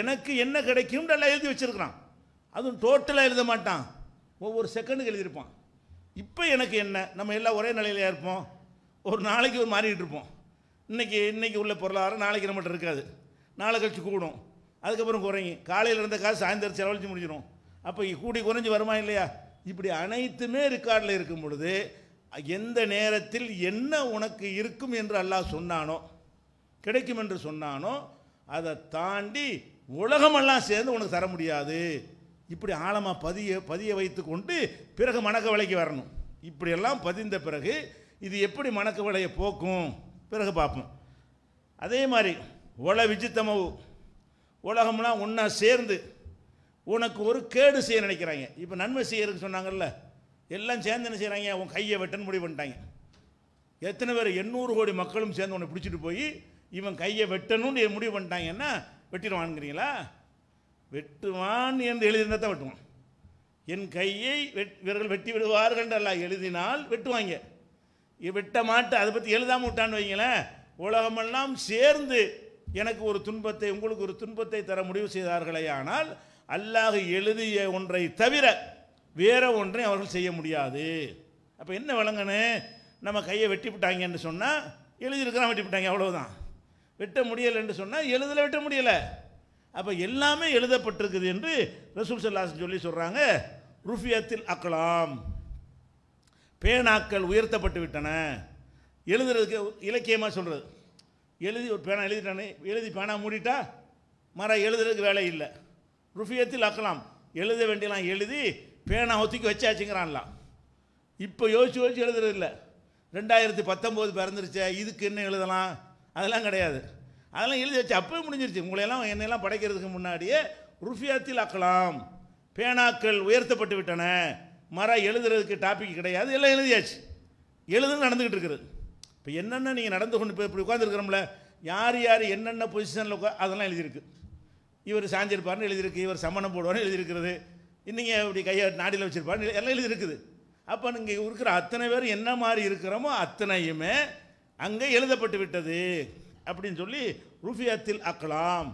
[SPEAKER 1] எனக்கு என்ன கிடைக்கும் நல்லா எழுதி வச்சுருக்கிறான் அதுவும் டோட்டலாக எழுத மாட்டான் ஒவ்வொரு செகண்டுக்கு எழுதியிருப்பான் இப்போ எனக்கு என்ன நம்ம எல்லாம் ஒரே நிலையில இருப்போம் ஒரு நாளைக்கு ஒரு மாறிக்கிட்டு இருப்போம் இன்றைக்கி இன்றைக்கி உள்ள பொருளாதாரம் நாளைக்கு நம்மகிட்ட இருக்காது நாளை கழிச்சு கூடும் அதுக்கப்புறம் குறைங்க காலையில் இருந்த காசு சாயந்தரம் செலவழித்து முடிஞ்சிடும் அப்போ கூடி குறைஞ்சி வருமா இல்லையா இப்படி அனைத்துமே ரெக்கார்டில் இருக்கும் பொழுது எந்த நேரத்தில் என்ன உனக்கு இருக்கும் என்று அல்லாஹ் சொன்னானோ கிடைக்கும் என்று சொன்னானோ அதை தாண்டி உலகமெல்லாம் சேர்ந்து உனக்கு தர முடியாது இப்படி ஆழமாக பதிய பதிய வைத்து கொண்டு பிறகு மணக்கவலைக்கு வரணும் இப்படியெல்லாம் பதிந்த பிறகு இது எப்படி மணக்கவலையை போக்கும் பிறகு பார்ப்போம் அதே மாதிரி உல விஜித்தமவு உலகம்லாம் ஒன்றா சேர்ந்து உனக்கு ஒரு கேடு செய்ய நினைக்கிறாங்க இப்போ நன்மை செய்யறதுக்கு சொன்னாங்கல்ல எல்லாம் சேர்ந்து என்ன செய்கிறாங்க உன் கையை வெட்டன்னு முடிவு பண்ணிட்டாங்க எத்தனை பேர் எண்ணூறு கோடி மக்களும் சேர்ந்து உன்னை பிடிச்சிட்டு போய் இவன் கையை வெட்டணும்னு முடிவு பண்ணிட்டாங்கன்னா வெட்டிடுவான்ங்கிறீங்களா வெட்டுவான் என்று எழுதியிருந்தால் தான் வெட்டுவான் என் கையை வெட் இவர்கள் வெட்டி விடுவார்கள் என்றல்ல எழுதினால் வெட்டுவாங்க வெட்ட மாட்டு அதை பற்றி எழுதாமல் விட்டான்னு வைங்களேன் உலகமெல்லாம் சேர்ந்து எனக்கு ஒரு துன்பத்தை உங்களுக்கு ஒரு துன்பத்தை தர முடிவு செய்தார்களே ஆனால் அல்லாஹ் எழுதிய ஒன்றை தவிர வேற ஒன்றை அவர்கள் செய்ய முடியாது அப்போ என்ன விளங்கன்னு நம்ம கையை வெட்டி விட்டாங்கன்னு சொன்னால் எழுதியிருக்கிறான் வெட்டி விட்டாங்க அவ்வளோதான் வெட்ட முடியலைன்னு சொன்னால் எழுதலை வெட்ட முடியலை அப்போ எல்லாமே எழுதப்பட்டிருக்குது என்று ரசூல் சல்லாஸ் சொல்லி சொல்கிறாங்க ருஃபியத்தில் அக்கலாம் பேனாக்கள் உயர்த்தப்பட்டு விட்டன எழுதுறதுக்கு இலக்கியமாக சொல்கிறது எழுதி ஒரு பேனா எழுதிட்டானே எழுதி பேனா மூடிட்டா மர எழுதுறதுக்கு வேலை இல்லை ருஃபியத்தில் அக்கலாம் எழுத வேண்டியலாம் எழுதி பேனா ஒத்திக்கி வச்சாச்சுங்கிறான்லாம் இப்போ யோசிச்சு யோசிச்சு எழுதுறதில்ல ரெண்டாயிரத்தி பத்தொம்போது பிறந்துருச்சே இதுக்கு என்ன எழுதலாம் அதெல்லாம் கிடையாது அதெல்லாம் எழுதி வச்சு அப்போவே முடிஞ்சிருச்சு உங்களையெல்லாம் என்னையெல்லாம் படைக்கிறதுக்கு முன்னாடியே ருஃபியாத்தில் ஆக்கலாம் பேனாக்கள் உயர்த்தப்பட்டு விட்டன மர எழுதுறதுக்கு டாபிக் கிடையாது எல்லாம் எழுதியாச்சு எழுதுன்னு நடந்துக்கிட்டு இருக்குது இப்போ என்னென்ன நீங்கள் நடந்து கொண்டு போய் இப்படி உட்காந்துருக்குறோம்ல யார் யார் என்னென்ன பொசிஷனில் உட்கா அதெல்லாம் எழுதியிருக்கு இவர் சாஞ்சிருப்பார்னு எழுதியிருக்கு இவர் சம்மணம் போடுவார்னு எழுதியிருக்கிறது இன்றைக்கி இப்படி கையை நாடியில் வச்சுருப்பார்னு எல்லாம் எழுதியிருக்குது அப்போ நீங்கள் இருக்கிற அத்தனை பேர் என்ன மாதிரி இருக்கிறோமோ அத்தனையுமே அங்கே எழுதப்பட்டு விட்டது அப்படின்னு சொல்லி ருஃபியத்தில் அக்கலாம்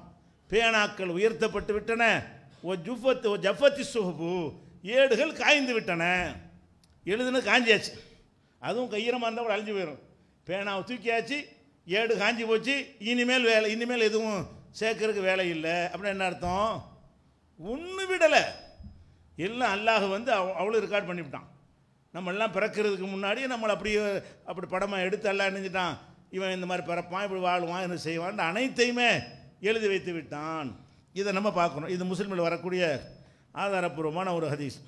[SPEAKER 1] பேனாக்கள் உயர்த்தப்பட்டு விட்டன ஓ ஜுஃபத்து ஓ ஜஃபத்தி சுகபு ஏடுகள் காய்ந்து விட்டன எழுதுன்னு காஞ்சியாச்சு அதுவும் கையரமாக இருந்தால் கூட அழிஞ்சு போயிடும் பேனாவை தூக்கியாச்சு ஏடு காஞ்சி போச்சு இனிமேல் வேலை இனிமேல் எதுவும் சேர்க்கறதுக்கு வேலை இல்லை அப்படின்னா என்ன அர்த்தம் ஒன்று விடலை எல்லாம் அல்லாஹ் வந்து அவ்வளோ ரெக்கார்ட் பண்ணிவிட்டான் நம்மளாம் பிறக்கிறதுக்கு முன்னாடியே நம்மளை அப்படியே அப்படி படமாக எடுத்து எல்லாம் நினைஞ்சிட்டான் இவன் இந்த மாதிரி பிறப்பான் இப்படி வாழ்வான் என்ன செய்வான் அனைத்தையுமே எழுதி வைத்து விட்டான் இதை நம்ம பார்க்கணும் இது முஸ்லீமில் வரக்கூடிய ஆதாரப்பூர்வமான ஒரு ஹதீஸ்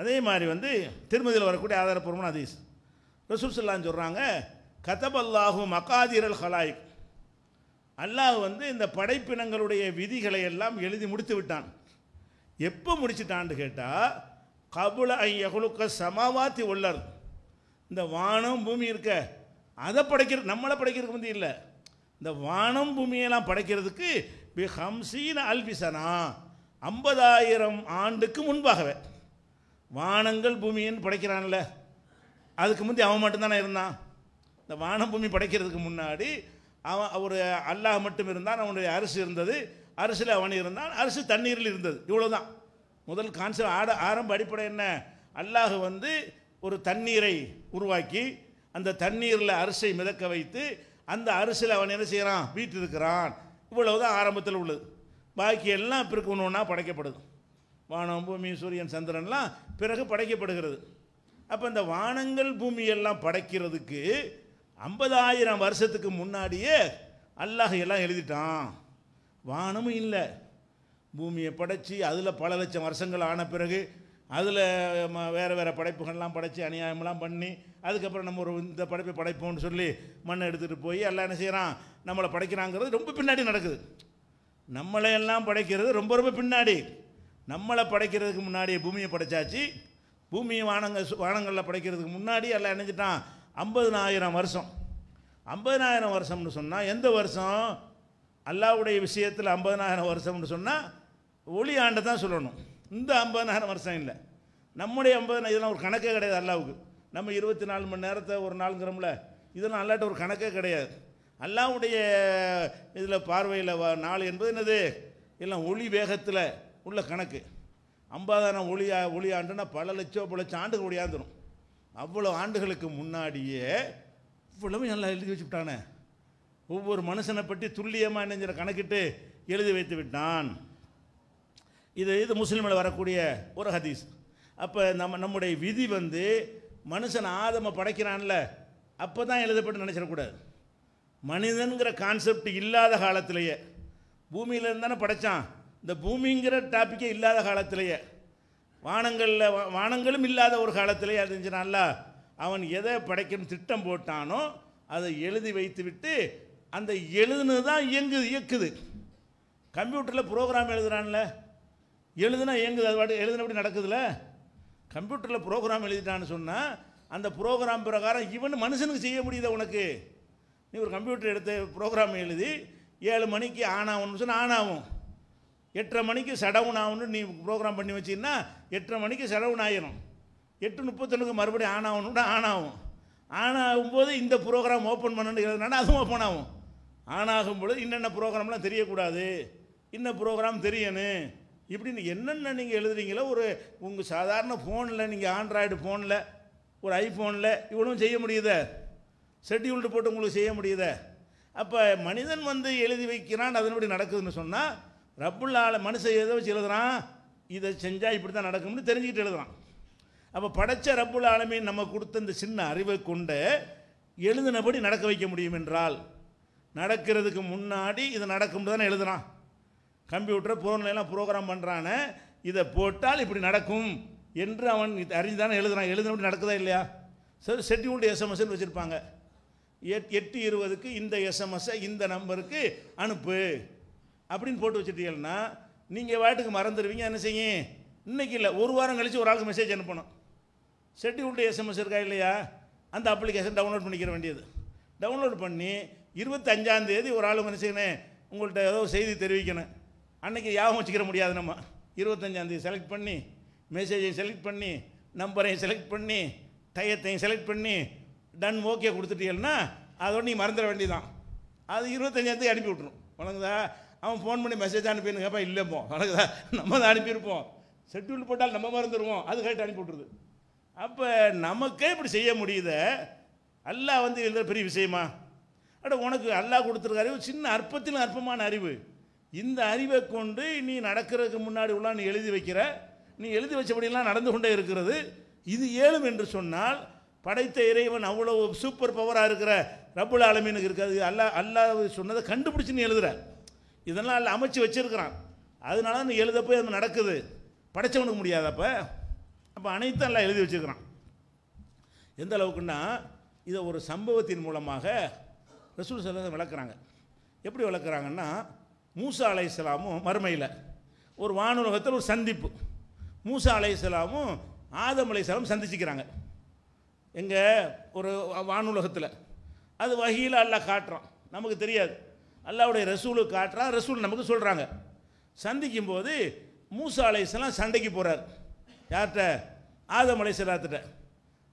[SPEAKER 1] அதே மாதிரி வந்து திருமதியில் வரக்கூடிய ஆதாரப்பூர்வமான ஹதீஸ் ரசூல் சொல்கிறாங்க கதபல்லாகும் அகாதீரல் ஹலாய்க்கு அல்லாஹ் வந்து இந்த படைப்பினங்களுடைய விதிகளை எல்லாம் எழுதி முடித்து விட்டான் எப்போ முடிச்சுட்டான்னு கேட்டால் கபுல ஐயகுலுக்க சமவாத்தி உள்ளார் இந்த வானம் பூமி இருக்க அதை படைக்கிற நம்மளை படைக்கிறதுக்கு வந்து இல்லை இந்த வானம் பூமியெல்லாம் படைக்கிறதுக்கு பி ஹம்சீன் அல்பிசனா ஐம்பதாயிரம் ஆண்டுக்கு முன்பாகவே வானங்கள் பூமின்னு படைக்கிறான்ல அதுக்கு முந்தி அவன் மட்டும்தானே இருந்தான் இந்த வானம் பூமி படைக்கிறதுக்கு முன்னாடி அவன் ஒரு அல்லாஹ் மட்டும் இருந்தான் அவனுடைய அரிசி இருந்தது அரிசியில் அவன் இருந்தான் அரிசி தண்ணீரில் இருந்தது தான் முதல் கான்செப்ட் ஆட ஆரம்ப அடிப்படை என்ன அல்லாஹ் வந்து ஒரு தண்ணீரை உருவாக்கி அந்த தண்ணீரில் அரிசை மிதக்க வைத்து அந்த அரிசியில் அவன் என்ன செய்கிறான் வீட்டு இருக்கிறான் தான் ஆரம்பத்தில் உள்ளது பாக்கி எல்லாம் பிறகு ஒன்று ஒன்றா படைக்கப்படுது வானம் பூமி சூரியன் சந்திரன்லாம் பிறகு படைக்கப்படுகிறது அப்போ இந்த வானங்கள் பூமியெல்லாம் படைக்கிறதுக்கு ஐம்பதாயிரம் வருஷத்துக்கு முன்னாடியே அல்லாஹ் எல்லாம் எழுதிட்டான் வானமும் இல்லை பூமியை படைச்சி அதில் பல லட்சம் வருஷங்கள் ஆன பிறகு அதில் வேறு வேறு படைப்புகள்லாம் படைச்சி அநியாயமெல்லாம் பண்ணி அதுக்கப்புறம் நம்ம ஒரு இந்த படைப்பை படைப்போம்னு சொல்லி மண்ணை எடுத்துகிட்டு போய் எல்லாம் என்ன செய்கிறான் நம்மளை படைக்கிறாங்கிறது ரொம்ப பின்னாடி நடக்குது நம்மளையெல்லாம் படைக்கிறது ரொம்ப ரொம்ப பின்னாடி நம்மளை படைக்கிறதுக்கு முன்னாடியே பூமியை படைச்சாச்சு பூமியை வானங்க வானங்களில் படைக்கிறதுக்கு முன்னாடி எல்லாம் நினைச்சிட்டான் ஐம்பதுனாயிரம் வருஷம் ஐம்பதனாயிரம் வருஷம்னு சொன்னால் எந்த வருஷம் அல்லாவுடைய விஷயத்தில் ஐம்பதனாயிரம் வருஷம்னு சொன்னால் ஒளி ஆண்டை தான் சொல்லணும் இந்த ஐம்பதனாயிரம் வருஷம் இல்லை நம்முடைய ஐம்பது இதெல்லாம் ஒரு கணக்கே கிடையாது அல்லாவுக்கு நம்ம இருபத்தி நாலு மணி நேரத்தை ஒரு நாளுங்கிறோம்ல இதெல்லாம் அல்லாட்ட ஒரு கணக்கே கிடையாது அல்லாவுடைய இதில் பார்வையில் நாள் என்பது என்னது எல்லாம் ஒளி வேகத்தில் உள்ள கணக்கு ஐம்பதாயிரம் ஒளியா ஒளி ஆண்டுன்னா பல லட்சம் பல லட்சம் ஆண்டுகள் ஒளியாந்துடும் அவ்வளோ ஆண்டுகளுக்கு முன்னாடியே இவ்வளவு நல்லா எழுதி வச்சுவிட்டானே ஒவ்வொரு மனுஷனை பற்றி துல்லியமாக என்ன கணக்கிட்டு எழுதி வைத்து விட்டான் இது இது முஸ்லீமில் வரக்கூடிய ஒரு ஹதீஸ் அப்போ நம்ம நம்முடைய விதி வந்து மனுஷன் ஆதம படைக்கிறான்ல அப்போ தான் எழுதப்பட்டு நினச்சிடக்கூடாது மனிதனுங்கிற கான்செப்ட் இல்லாத காலத்திலேயே பூமியிலேருந்து தானே படைத்தான் இந்த பூமிங்கிற டாப்பிக்கே இல்லாத காலத்திலேயே வானங்களில் வானங்களும் இல்லாத ஒரு காலத்தில் அது அவன் எதை படைக்கணும் திட்டம் போட்டானோ அதை எழுதி வைத்து விட்டு அந்த எழுதுனது தான் இயங்குது இயக்குது கம்ப்யூட்டரில் ப்ரோக்ராம் எழுதுகிறான்ல எழுதுனா இயங்குது அது பாட்டு எழுதுனபடி நடக்குதுல்ல கம்ப்யூட்டரில் ப்ரோக்ராம் எழுதிட்டான்னு சொன்னால் அந்த ப்ரோக்ராம் பிரகாரம் இவன் மனுஷனுக்கு செய்ய முடியுத உனக்கு நீ ஒரு கம்ப்யூட்டர் எடுத்து ப்ரோக்ராம் எழுதி ஏழு மணிக்கு ஆன் சொன்னால் ஆன் ஆகும் எட்டரை மணிக்கு செடவுன் ஆகணும்னு நீ ப்ரோக்ராம் பண்ணி வச்சிங்கன்னா எட்டரை மணிக்கு செடவுன் ஆயிரும் எட்டு முப்பத்தொன்னுக்கு மறுபடியும் ஆன் ஆகணும்னா ஆன் ஆகும் ஆன் ஆகும்போது இந்த ப்ரோக்ராம் ஓப்பன் பண்ணணுங்கிறதுனால அதுவும் ஓப்பன் ஆகும் ஆன் ஆகும்பொழுது என்னென்ன ப்ரோக்ராம்லாம் தெரியக்கூடாது என்ன ப்ரோக்ராம் தெரியணும் இப்படின்னு என்னென்ன நீங்கள் எழுதுறீங்களோ ஒரு உங்கள் சாதாரண ஃபோனில் நீங்கள் ஆண்ட்ராய்டு ஃபோனில் ஒரு ஐஃபோனில் இவ்வளவும் செய்ய முடியுத ஷெட்யூல்டு போட்டு உங்களுக்கு செய்ய முடியுத அப்போ மனிதன் வந்து எழுதி வைக்கிறான் அதன்படி நடக்குதுன்னு சொன்னால் ரப்புல்லால மனுஷன் எதை வச்சு எழுதுகிறான் இதை செஞ்சால் இப்படி தான் நடக்கும்னு தெரிஞ்சுக்கிட்டு எழுதுகிறான் அப்போ படைத்த ரப்புல் நம்ம கொடுத்த இந்த சின்ன அறிவை கொண்டு எழுதினபடி நடக்க வைக்க முடியும் என்றால் நடக்கிறதுக்கு முன்னாடி இதை நடக்கும்னு தானே எழுதுகிறான் கம்ப்யூட்டரை ஃபோன்லாம் ப்ரோக்ராம் பண்ணுறான இதை போட்டால் இப்படி நடக்கும் என்று அவன் அறிஞ்சு தானே எழுதுகிறான் எழுதினபடி நடக்குதா இல்லையா சரி செட்யூல்டு எஸ்எம்எஸ்ன்னு வச்சுருப்பாங்க எட் எட்டு இருபதுக்கு இந்த எஸ்எம்எஸ்ஸை இந்த நம்பருக்கு அனுப்பு அப்படின்னு போட்டு வச்சுட்டீங்கன்னா நீங்கள் வாட்டுக்கு மறந்துடுவீங்க என்ன செய்யும் இன்றைக்கி இல்லை ஒரு வாரம் கழித்து ஒரு ஆளுக்கு மெசேஜ் அனுப்பணும் செட்டியூல்டு எஸ்எம்எஸ் இருக்கா இல்லையா அந்த அப்ளிகேஷன் டவுன்லோட் பண்ணிக்கிற வேண்டியது டவுன்லோட் பண்ணி இருபத்தஞ்சாந்தேதி ஒரு ஆள் மனுஷனேன் உங்கள்கிட்ட ஏதோ செய்தி தெரிவிக்கணும் அன்றைக்கி யாகம் வச்சுக்கிற முடியாது நம்ம இருபத்தஞ்சாந்தேதி செலக்ட் பண்ணி மெசேஜையும் செலக்ட் பண்ணி நம்பரையும் செலக்ட் பண்ணி டயத்தையும் செலக்ட் பண்ணி டன் ஓகே கொடுத்துட்டீங்கன்னா அதோட நீ மறந்துட வேண்டியதான் அது இருபத்தஞ்சாந்தேதி அனுப்பி விட்ருணும் வணங்குதா அவன் ஃபோன் பண்ணி மெசேஜ் கேப்பா இல்லைப்போம் கணக்குதா நம்ம தான் அனுப்பியிருப்போம் ஷெட்யூல் போட்டால் நம்ம மறந்துடுவோம் அது கேட்டு அனுப்பிவிட்ருது அப்போ நமக்கே இப்படி செய்ய முடியுத அல்லா வந்து இதில் பெரிய விஷயமா அட உனக்கு அல்லா கொடுத்துருக்க அறிவு சின்ன அற்பத்திலும் அற்பமான அறிவு இந்த அறிவை கொண்டு நீ நடக்கிறதுக்கு முன்னாடி உள்ள நீ எழுதி வைக்கிற நீ எழுதி வச்சபடியெல்லாம் நடந்து கொண்டே இருக்கிறது இது ஏழும் என்று சொன்னால் படைத்த இறைவன் அவ்வளோ சூப்பர் பவராக இருக்கிற ரப்புல் ஆலமீனுக்கு இருக்காது அல்லா அல்லா சொன்னதை கண்டுபிடிச்சி நீ எழுதுகிற இதெல்லாம் அதில் அமைச்சு வச்சுருக்கிறான் அதனால அந்த எழுத போய் அது நடக்குது படைச்சவனுக்கு முடியாது அப்போ அப்போ அனைத்தும் எல்லாம் எழுதி வச்சுருக்கிறான் எந்த அளவுக்குன்னா இதை ஒரு சம்பவத்தின் மூலமாக ரசூல் சல்லாசம் விளக்குறாங்க எப்படி விளக்குறாங்கன்னா மூசா அலை இஸ்லாமும் மறுமையில் ஒரு வானுலகத்தில் ஒரு சந்திப்பு மூசா அலை இஸ்லாமும் ஆதம் அலை இஸ்லாமும் சந்திச்சுக்கிறாங்க எங்கள் ஒரு வானுலகத்தில் அது வகையில் எல்லாம் காட்டுறோம் நமக்கு தெரியாது அல்லாவுடைய ரசூலு காட்டுறான் ரசூல் நமக்கு சொல்கிறாங்க சந்திக்கும் போது மூசா அலைசெல்லாம் சண்டைக்கு போகிறார் யார்கிட்ட ஆதம் அலைசலாத்துட்ட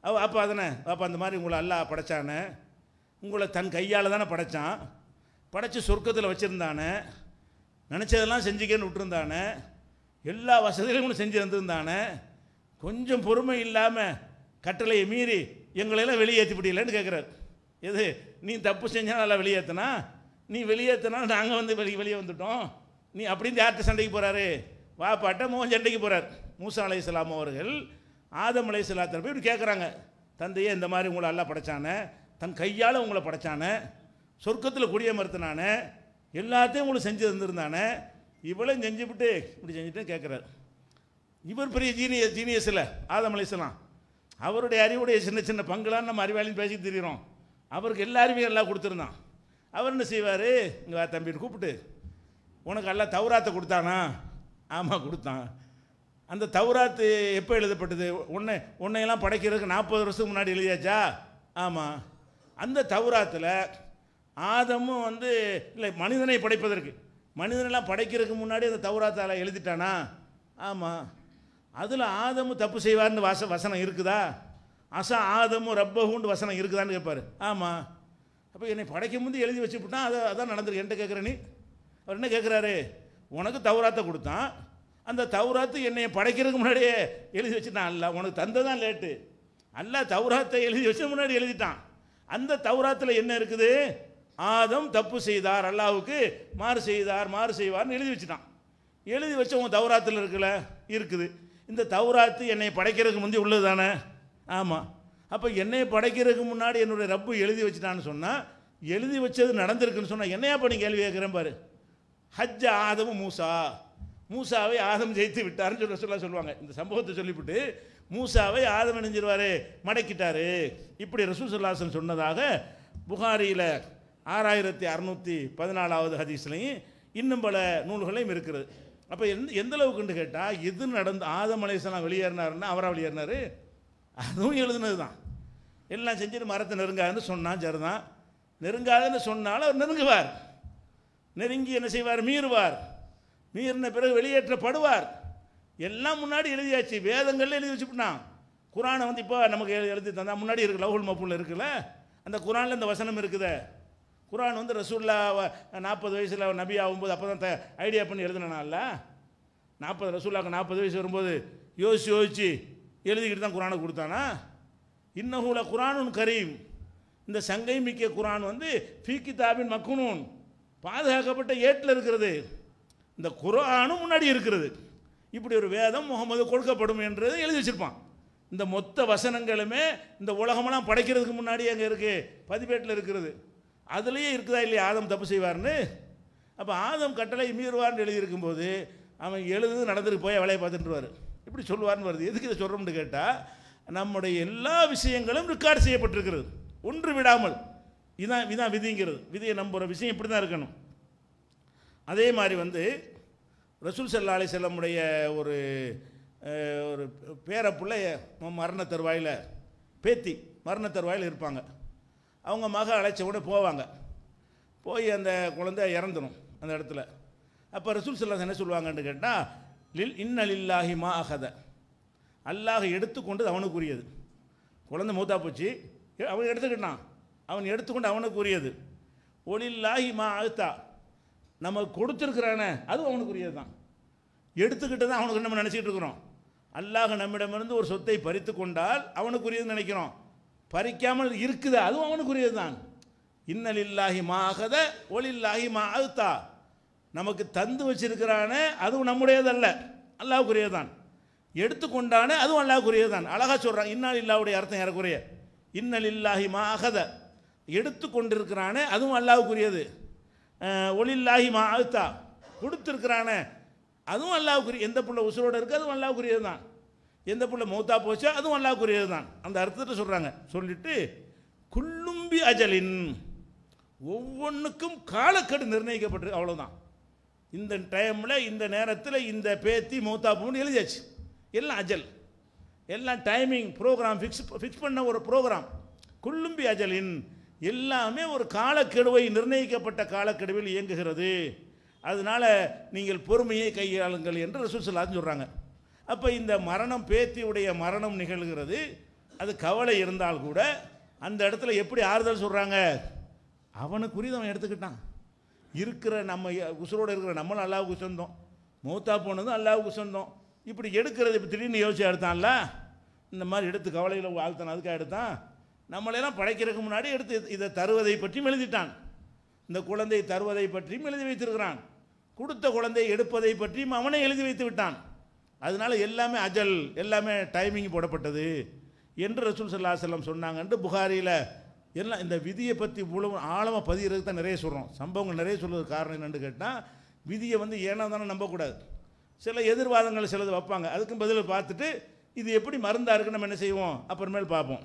[SPEAKER 1] அவ அப்போ தானே அப்போ அந்த மாதிரி உங்களை அல்லா படைச்சானே உங்களை தன் கையால் தானே படைத்தான் படைச்சி சொர்க்கத்தில் வச்சுருந்தானே நினச்சதெல்லாம் செஞ்சுக்கன்னு விட்டுருந்தானே எல்லா வசதிகளையும் செஞ்சு இருந்திருந்தானே கொஞ்சம் பொறுமை இல்லாமல் கட்டளையை மீறி எங்களையெல்லாம் வெளியேற்றி வெளியேற்றிவிடலன்னு கேட்குறாரு எது நீ தப்பு செஞ்சால் நல்லா வெளியேற்றினா நீ வெளியேற்றினாலும் நாங்கள் வந்து வெளியே வெளியே வந்துட்டோம் நீ அப்படின்னு யார்கிட்ட சண்டைக்கு போகிறாரு பாட்ட மோகன் சண்டைக்கு போகிறார் மூசா அலை இஸ்லாம் அவர்கள் ஆதம் அலை இஸ்லாத்தில் போய் கேட்குறாங்க தந்தையே இந்த மாதிரி உங்களை எல்லாம் படைச்சானே தன் கையால் உங்களை படைச்சானே சொர்க்கத்தில் குடிய மறுத்தினானே எல்லாத்தையும் உங்களுக்கு செஞ்சு தந்துருந்தானே இவளும் செஞ்சுவிட்டு இப்படி செஞ்சுட்டு கேட்குறாரு இவர் பெரிய ஜீனிய ஜீனியஸில் ஆதம் இஸ்லாம் அவருடைய அறிவுடைய சின்ன சின்ன பங்களான்னு நம்ம அறிவாளின்னு பேசி தெரியுறோம் அவருக்கு எல்லா அறிவையும் எல்லாம் கொடுத்துருந்தான் அவர் என்ன செய்வார் இங்கே வா கூப்பிட்டு உனக்கு எல்லாம் தௌராத்தை கொடுத்தானா ஆமாம் கொடுத்தான் அந்த தௌராத்து எப்போ எழுதப்பட்டது உன்னை உன்னையெல்லாம் படைக்கிறதுக்கு நாற்பது வருஷத்துக்கு முன்னாடி எழுதியாச்சா ஆமாம் அந்த தௌராத்தில் ஆதமும் வந்து இல்லை மனிதனை படைப்பதற்கு மனிதனெல்லாம் படைக்கிறதுக்கு முன்னாடி அந்த தௌராத்தால் எழுதிட்டானா ஆமாம் அதில் ஆதமும் தப்பு செய்வார்னு வாச வசனம் இருக்குதா அசா ஆதமும் ரப்பகுண்டு வசனம் இருக்குதான்னு கேட்பார் ஆமாம் அப்போ என்னை படைக்கும் போது எழுதி வச்சுப்பிட்டா அதை அதான் நடந்திருக்கு என்கிட்ட கேட்குறேன் நீ அவர் என்ன கேட்குறாரு உனக்கு தவறாத்த கொடுத்தான் அந்த தவறாத்து என்னை படைக்கிறதுக்கு முன்னாடியே எழுதி வச்சுட்டான் அல்ல உனக்கு தந்ததான் லேட்டு அல்ல தௌராத்தை எழுதி வச்சு முன்னாடி எழுதிட்டான் அந்த தௌராத்தில் என்ன இருக்குது ஆதம் தப்பு செய்தார் அல்லாவுக்கு மாறு செய்தார் மாறு செய்வார்னு எழுதி வச்சுட்டான் எழுதி வச்சு உன் தௌராத்தில் இருக்குல்ல இருக்குது இந்த தௌராத்து என்னை படைக்கிறதுக்கு முந்தி உள்ளது தானே ஆமாம் அப்போ என்னை படைக்கிறதுக்கு முன்னாடி என்னுடைய ரப்பு எழுதி வச்சுட்டான்னு சொன்னால் எழுதி வச்சது நடந்திருக்குன்னு சொன்னால் என்னையா பண்ணி கேள்வி கேட்குறேன் பாரு ஹஜ்ஜ ஆதமும் மூசா மூசாவை ஆதம் ஜெயித்து விட்டார்னு சொல்ல சொல்ல சொல்லுவாங்க இந்த சம்பவத்தை சொல்லிவிட்டு மூசாவை ஆதம் அணிஞ்சிருவார் மடக்கிட்டார் இப்படி ரசூசல்லாசன் சொன்னதாக புகாரியில் ஆறாயிரத்தி அறநூற்றி பதினாலாவது ஹதீஸ்லையும் இன்னும் பல நூல்களையும் இருக்கிறது அப்போ எந்த எந்த அளவுக்குன்னு கேட்டால் எது நடந்து ஆதம் அலேசலாம் வெளியேறினாருன்னா அவராக வெளியேறினார் அதுவும் எழுதுனது தான் எல்லாம் செஞ்சுட்டு மரத்தை நெருங்காதுன்னு சொன்னான் ஜருதான் நெருங்காதுன்னு சொன்னாலும் அவர் நெருங்குவார் நெருங்கி என்ன செய்வார் மீறுவார் மீறின பிறகு வெளியேற்றப்படுவார் எல்லாம் முன்னாடி எழுதியாச்சு வேதங்களில் எழுதி வச்சுப்பிட்டான் குரானை வந்து இப்போ நமக்கு எழுதி தந்தால் முன்னாடி இருக்குது லவுல் மப்புல் இருக்குல்ல அந்த குரானில் இந்த வசனம் இருக்குதே குரான் வந்து ரசூல்லா நாற்பது வயசில் நபி ஆகும்போது அப்போ தான் த ஐடியா பண்ணி இல்லை நாற்பது ரசூல்லாவுக்கு நாற்பது வயசு வரும்போது யோசிச்சு யோசிச்சு எழுதிக்கிட்டு தான் குரானை கொடுத்தானா இன்னஹூல குரானுன் கரீம் இந்த சங்கை மிக்க குரான் வந்து ஃபீ கிதாபின் மக்குனூன் பாதுகாக்கப்பட்ட ஏட்டில் இருக்கிறது இந்த குரானும் முன்னாடி இருக்கிறது இப்படி ஒரு வேதம் முகமது கொடுக்கப்படும் என்றது எழுதி வச்சுருப்பான் இந்த மொத்த வசனங்களுமே இந்த உலகமெல்லாம் படைக்கிறதுக்கு முன்னாடி அங்கே இருக்குது பதிவேட்டில் இருக்கிறது அதுலேயே இருக்குதா இல்லையா ஆதம் தப்பு செய்வார்னு அப்போ ஆதம் கட்டளை மீறுவார்னு எழுதியிருக்கும்போது அவன் எழுது நடந்துட்டு போய் வேலையை பார்த்துட்டுருவார் இப்படி சொல்லுவார்னு வருது எதுக்கு இதை சொல்கிறோம்னு கேட்டால் நம்முடைய எல்லா விஷயங்களும் ரெக்கார்டு செய்யப்பட்டிருக்கிறது ஒன்று விடாமல் இதான் இதுதான் விதிங்கிறது விதியை நம்புகிற விஷயம் இப்படி தான் இருக்கணும் அதே மாதிரி வந்து ரசூல் செல்லா அலி செல்லமுடைய ஒரு ஒரு பேர பிள்ளைய மரண தருவாயில் பேத்தி மரண தருவாயில் இருப்பாங்க அவங்க மக அழைச்ச கூட போவாங்க போய் அந்த குழந்தை இறந்துடும் அந்த இடத்துல அப்போ ரசூல் செல்லாஸ் என்ன சொல்லுவாங்கன்னு கேட்டால் லில் இன்னலில்லாஹி மா அகத அல்லாஹ் எடுத்துக்கொண்டது அவனுக்குரியது குழந்தை மூத்தா போச்சு அவன் எடுத்துக்கிட்டான் அவன் எடுத்துக்கொண்டு அவனுக்குரியது ஒளில்லாஹி மா அழுத்தா நம்ம கொடுத்துருக்குறானே அதுவும் அவனுக்குரியது தான் எடுத்துக்கிட்டு தான் அவனுக்கு நம்ம நினச்சிக்கிட்டு இருக்கிறோம் அல்லாஹ் நம்மிடமிருந்து ஒரு சொத்தை பறித்து கொண்டால் அவனுக்குரியதுன்னு நினைக்கிறோம் பறிக்காமல் இருக்குது அதுவும் அவனுக்குரியது தான் இன்னலில்லாஹி மா அகத ஒளில்லாஹி மா அழுத்தா நமக்கு தந்து வச்சிருக்கிறானே அதுவும் நம்முடையதல்ல அல்லாவுக்குரியதான் எடுத்துக்கொண்டானே அதுவும் அல்லாவுக்குரியதான் அழகாக சொல்கிறான் இன்னால் இல்லாவுடைய அர்த்தம் ஏறக்குறைய இன்னல் இல்லாஹி மாகத எடுத்து கொண்டிருக்கிறானே அதுவும் அல்லாவுக்குரியது ஒளில்லாஹி மா கொடுத்துருக்கிறானே அதுவும் அல்லாவுக்குரிய எந்த பிள்ளை உசுரோடு இருக்குது அதுவும் அல்லாவுக்குரியது தான் எந்த பிள்ளை மௌத்தா போச்சோ அதுவும் அல்லாவுக்குரியது தான் அந்த அர்த்தத்தை சொல்கிறாங்க சொல்லிட்டு குள்ளும்பி அஜலின் ஒவ்வொன்றுக்கும் காலக்கெடு நிர்ணயிக்கப்பட்டிருக்கு அவ்வளோதான் இந்த டைமில் இந்த நேரத்தில் இந்த பேத்தி மூத்தா பூண்டு எழுதியாச்சு எல்லாம் அஜல் எல்லாம் டைமிங் ப்ரோக்ராம் ஃபிக்ஸ் ஃபிக்ஸ் பண்ண ஒரு ப்ரோக்ராம் குள்ளும்பி அஜலின் எல்லாமே ஒரு காலக்கெடுவை நிர்ணயிக்கப்பட்ட காலக்கெடுவில் இயங்குகிறது அதனால் நீங்கள் பொறுமையை கையாளுங்கள் என்று ரசூசலான்னு சொல்கிறாங்க அப்போ இந்த மரணம் பேத்தியுடைய மரணம் நிகழ்கிறது அது கவலை இருந்தால் கூட அந்த இடத்துல எப்படி ஆறுதல் சொல்கிறாங்க அவனுக்குரியது அவன் எடுத்துக்கிட்டான் இருக்கிற நம்ம உசுரோடு இருக்கிற நம்மளும் அல்லாவுக்கு சொந்தம் மூத்தா போனதும் அல்லாவுக்கு சொந்தம் இப்படி எடுக்கிறது இப்போ திடீர்னு யோசிச்சு எடுத்தான்ல இந்த மாதிரி எடுத்து கவலையில் வாழ்த்தான் அதுக்காக எடுத்தான் நம்மளெல்லாம் படைக்கிறதுக்கு முன்னாடி எடுத்து இதை தருவதை பற்றியும் எழுதிட்டான் இந்த குழந்தை தருவதை பற்றியும் எழுதி வைத்திருக்கிறான் கொடுத்த குழந்தை எடுப்பதை பற்றியும் அவனே எழுதி வைத்து விட்டான் அதனால் எல்லாமே அஜல் எல்லாமே டைமிங் போடப்பட்டது என்று ரசூல் சல்லா செல்லம் சொன்னாங்கன்ட்டு புகாரியில் எல்லாம் இந்த விதியை பற்றி இவ்வளவு ஆழமாக பதிகிறதுக்கு தான் நிறைய சொல்கிறோம் சம்பவங்கள் நிறைய சொல்கிறது காரணம் என்னென்னு கேட்டால் விதியை வந்து ஏனால் தானே நம்பக்கூடாது சில எதிர்வாதங்கள் சிலது வைப்பாங்க அதுக்கும் பதில் பார்த்துட்டு இது எப்படி மருந்தாக இருக்குன்னு நம்ம என்ன செய்வோம் அப்புறமேல் பார்ப்போம்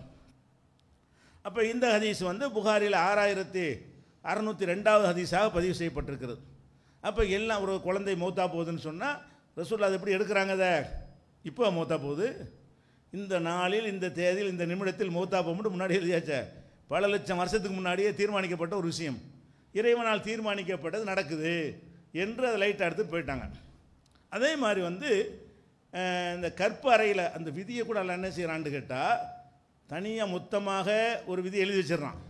[SPEAKER 1] அப்போ இந்த ஹதீஸ் வந்து புகாரில் ஆறாயிரத்தி அறநூற்றி ரெண்டாவது ஹதீஸாக பதிவு செய்யப்பட்டிருக்கிறது அப்போ எல்லாம் ஒரு குழந்தை மூத்தா போகுதுன்னு சொன்னால் ரசூல் அது எப்படி எடுக்கிறாங்க அதை இப்போ மூத்தா போகுது இந்த நாளில் இந்த தேதியில் இந்த நிமிடத்தில் மூத்தா போக முன்னாடி எழுதியாச்சே பல லட்சம் வருஷத்துக்கு முன்னாடியே தீர்மானிக்கப்பட்ட ஒரு விஷயம் இறைவனால் தீர்மானிக்கப்பட்டது நடக்குது என்று அதை லைட்டாக எடுத்து போயிட்டாங்க அதே மாதிரி வந்து இந்த கற்பு அறையில் அந்த விதியை கூட என்ன செய்கிறான்னு கேட்டால் தனியாக மொத்தமாக ஒரு விதி எழுதி வச்சிடறான்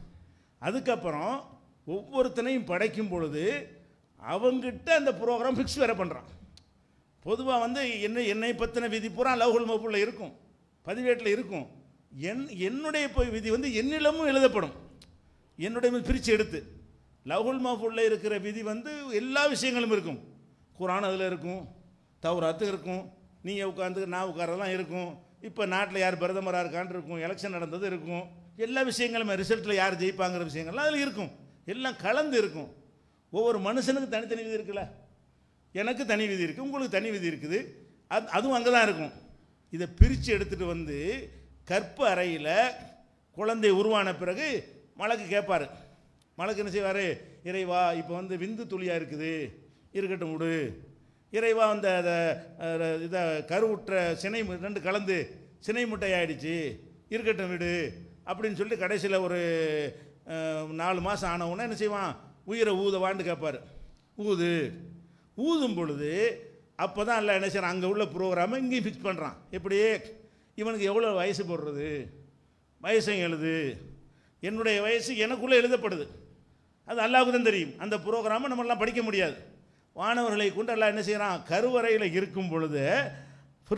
[SPEAKER 1] அதுக்கப்புறம் ஒவ்வொருத்தனையும் படைக்கும் பொழுது அவங்ககிட்ட அந்த ப்ரோக்ராம் ஃபிக்ஸ் வேறு பண்ணுறான் பொதுவாக வந்து என்னை என்னை பற்றின விதி பூரா லவ்ஹுல் மப்புள்ள இருக்கும் பதிவேட்டில் இருக்கும் என் என்னுடைய விதி வந்து என்னிடமும் எழுதப்படும் என்னுடைய பிரித்து எடுத்து லவ்ஹுல் மாஃபுல்ல இருக்கிற விதி வந்து எல்லா விஷயங்களும் இருக்கும் குரான் அதில் இருக்கும் தவறாத்து இருக்கும் நீங்கள் உட்காந்து நான் உட்காரதெல்லாம் இருக்கும் இப்போ நாட்டில் யார் பிரதமராக இருக்கான்னு இருக்கும் எலெக்ஷன் நடந்தது இருக்கும் எல்லா விஷயங்களுமே ரிசல்ட்டில் யார் ஜெயிப்பாங்கிற விஷயங்கள்லாம் அதில் இருக்கும் எல்லாம் கலந்து இருக்கும் ஒவ்வொரு மனுஷனுக்கு தனித்தனி விதி இருக்குல்ல எனக்கு தனி விதி இருக்குது உங்களுக்கு தனி விதி இருக்குது அது அதுவும் அங்கே தான் இருக்கும் இதை பிரித்து எடுத்துகிட்டு வந்து கற்பு அறையில் குழந்தை உருவான பிறகு மலக்கு கேட்பார் மலக்கு என்ன செய்வார் இறைவா இப்போ வந்து விந்து துளியாக இருக்குது இருக்கட்டும் விடு இறைவா அந்த இதை கருவுற்ற சினை ரெண்டு கலந்து சினை முட்டையாயிடுச்சு இருக்கட்டும் விடு அப்படின்னு சொல்லிட்டு கடைசியில் ஒரு நாலு மாதம் ஆனவுடனே என்ன செய்வான் உயிரை ஊதவான்னு கேட்பார் ஊது ஊதும் பொழுது அப்போ தான் இல்லை என்ன செய்கிறான் அங்கே உள்ள ப்ரோக்ராமை இங்கேயும் ஃபிக்ஸ் பண்ணுறான் எப்படியே இவனுக்கு எவ்வளோ வயசு போடுறது வயசும் எழுது என்னுடைய வயசு எனக்குள்ளே எழுதப்படுது அது அல்லாவுக்கு தான் தெரியும் அந்த ப்ரோக்ராமை நம்மளாம் படிக்க முடியாது வானவர்களை கொண்டு எல்லாம் என்ன செய்கிறான் கருவறையில் இருக்கும் பொழுது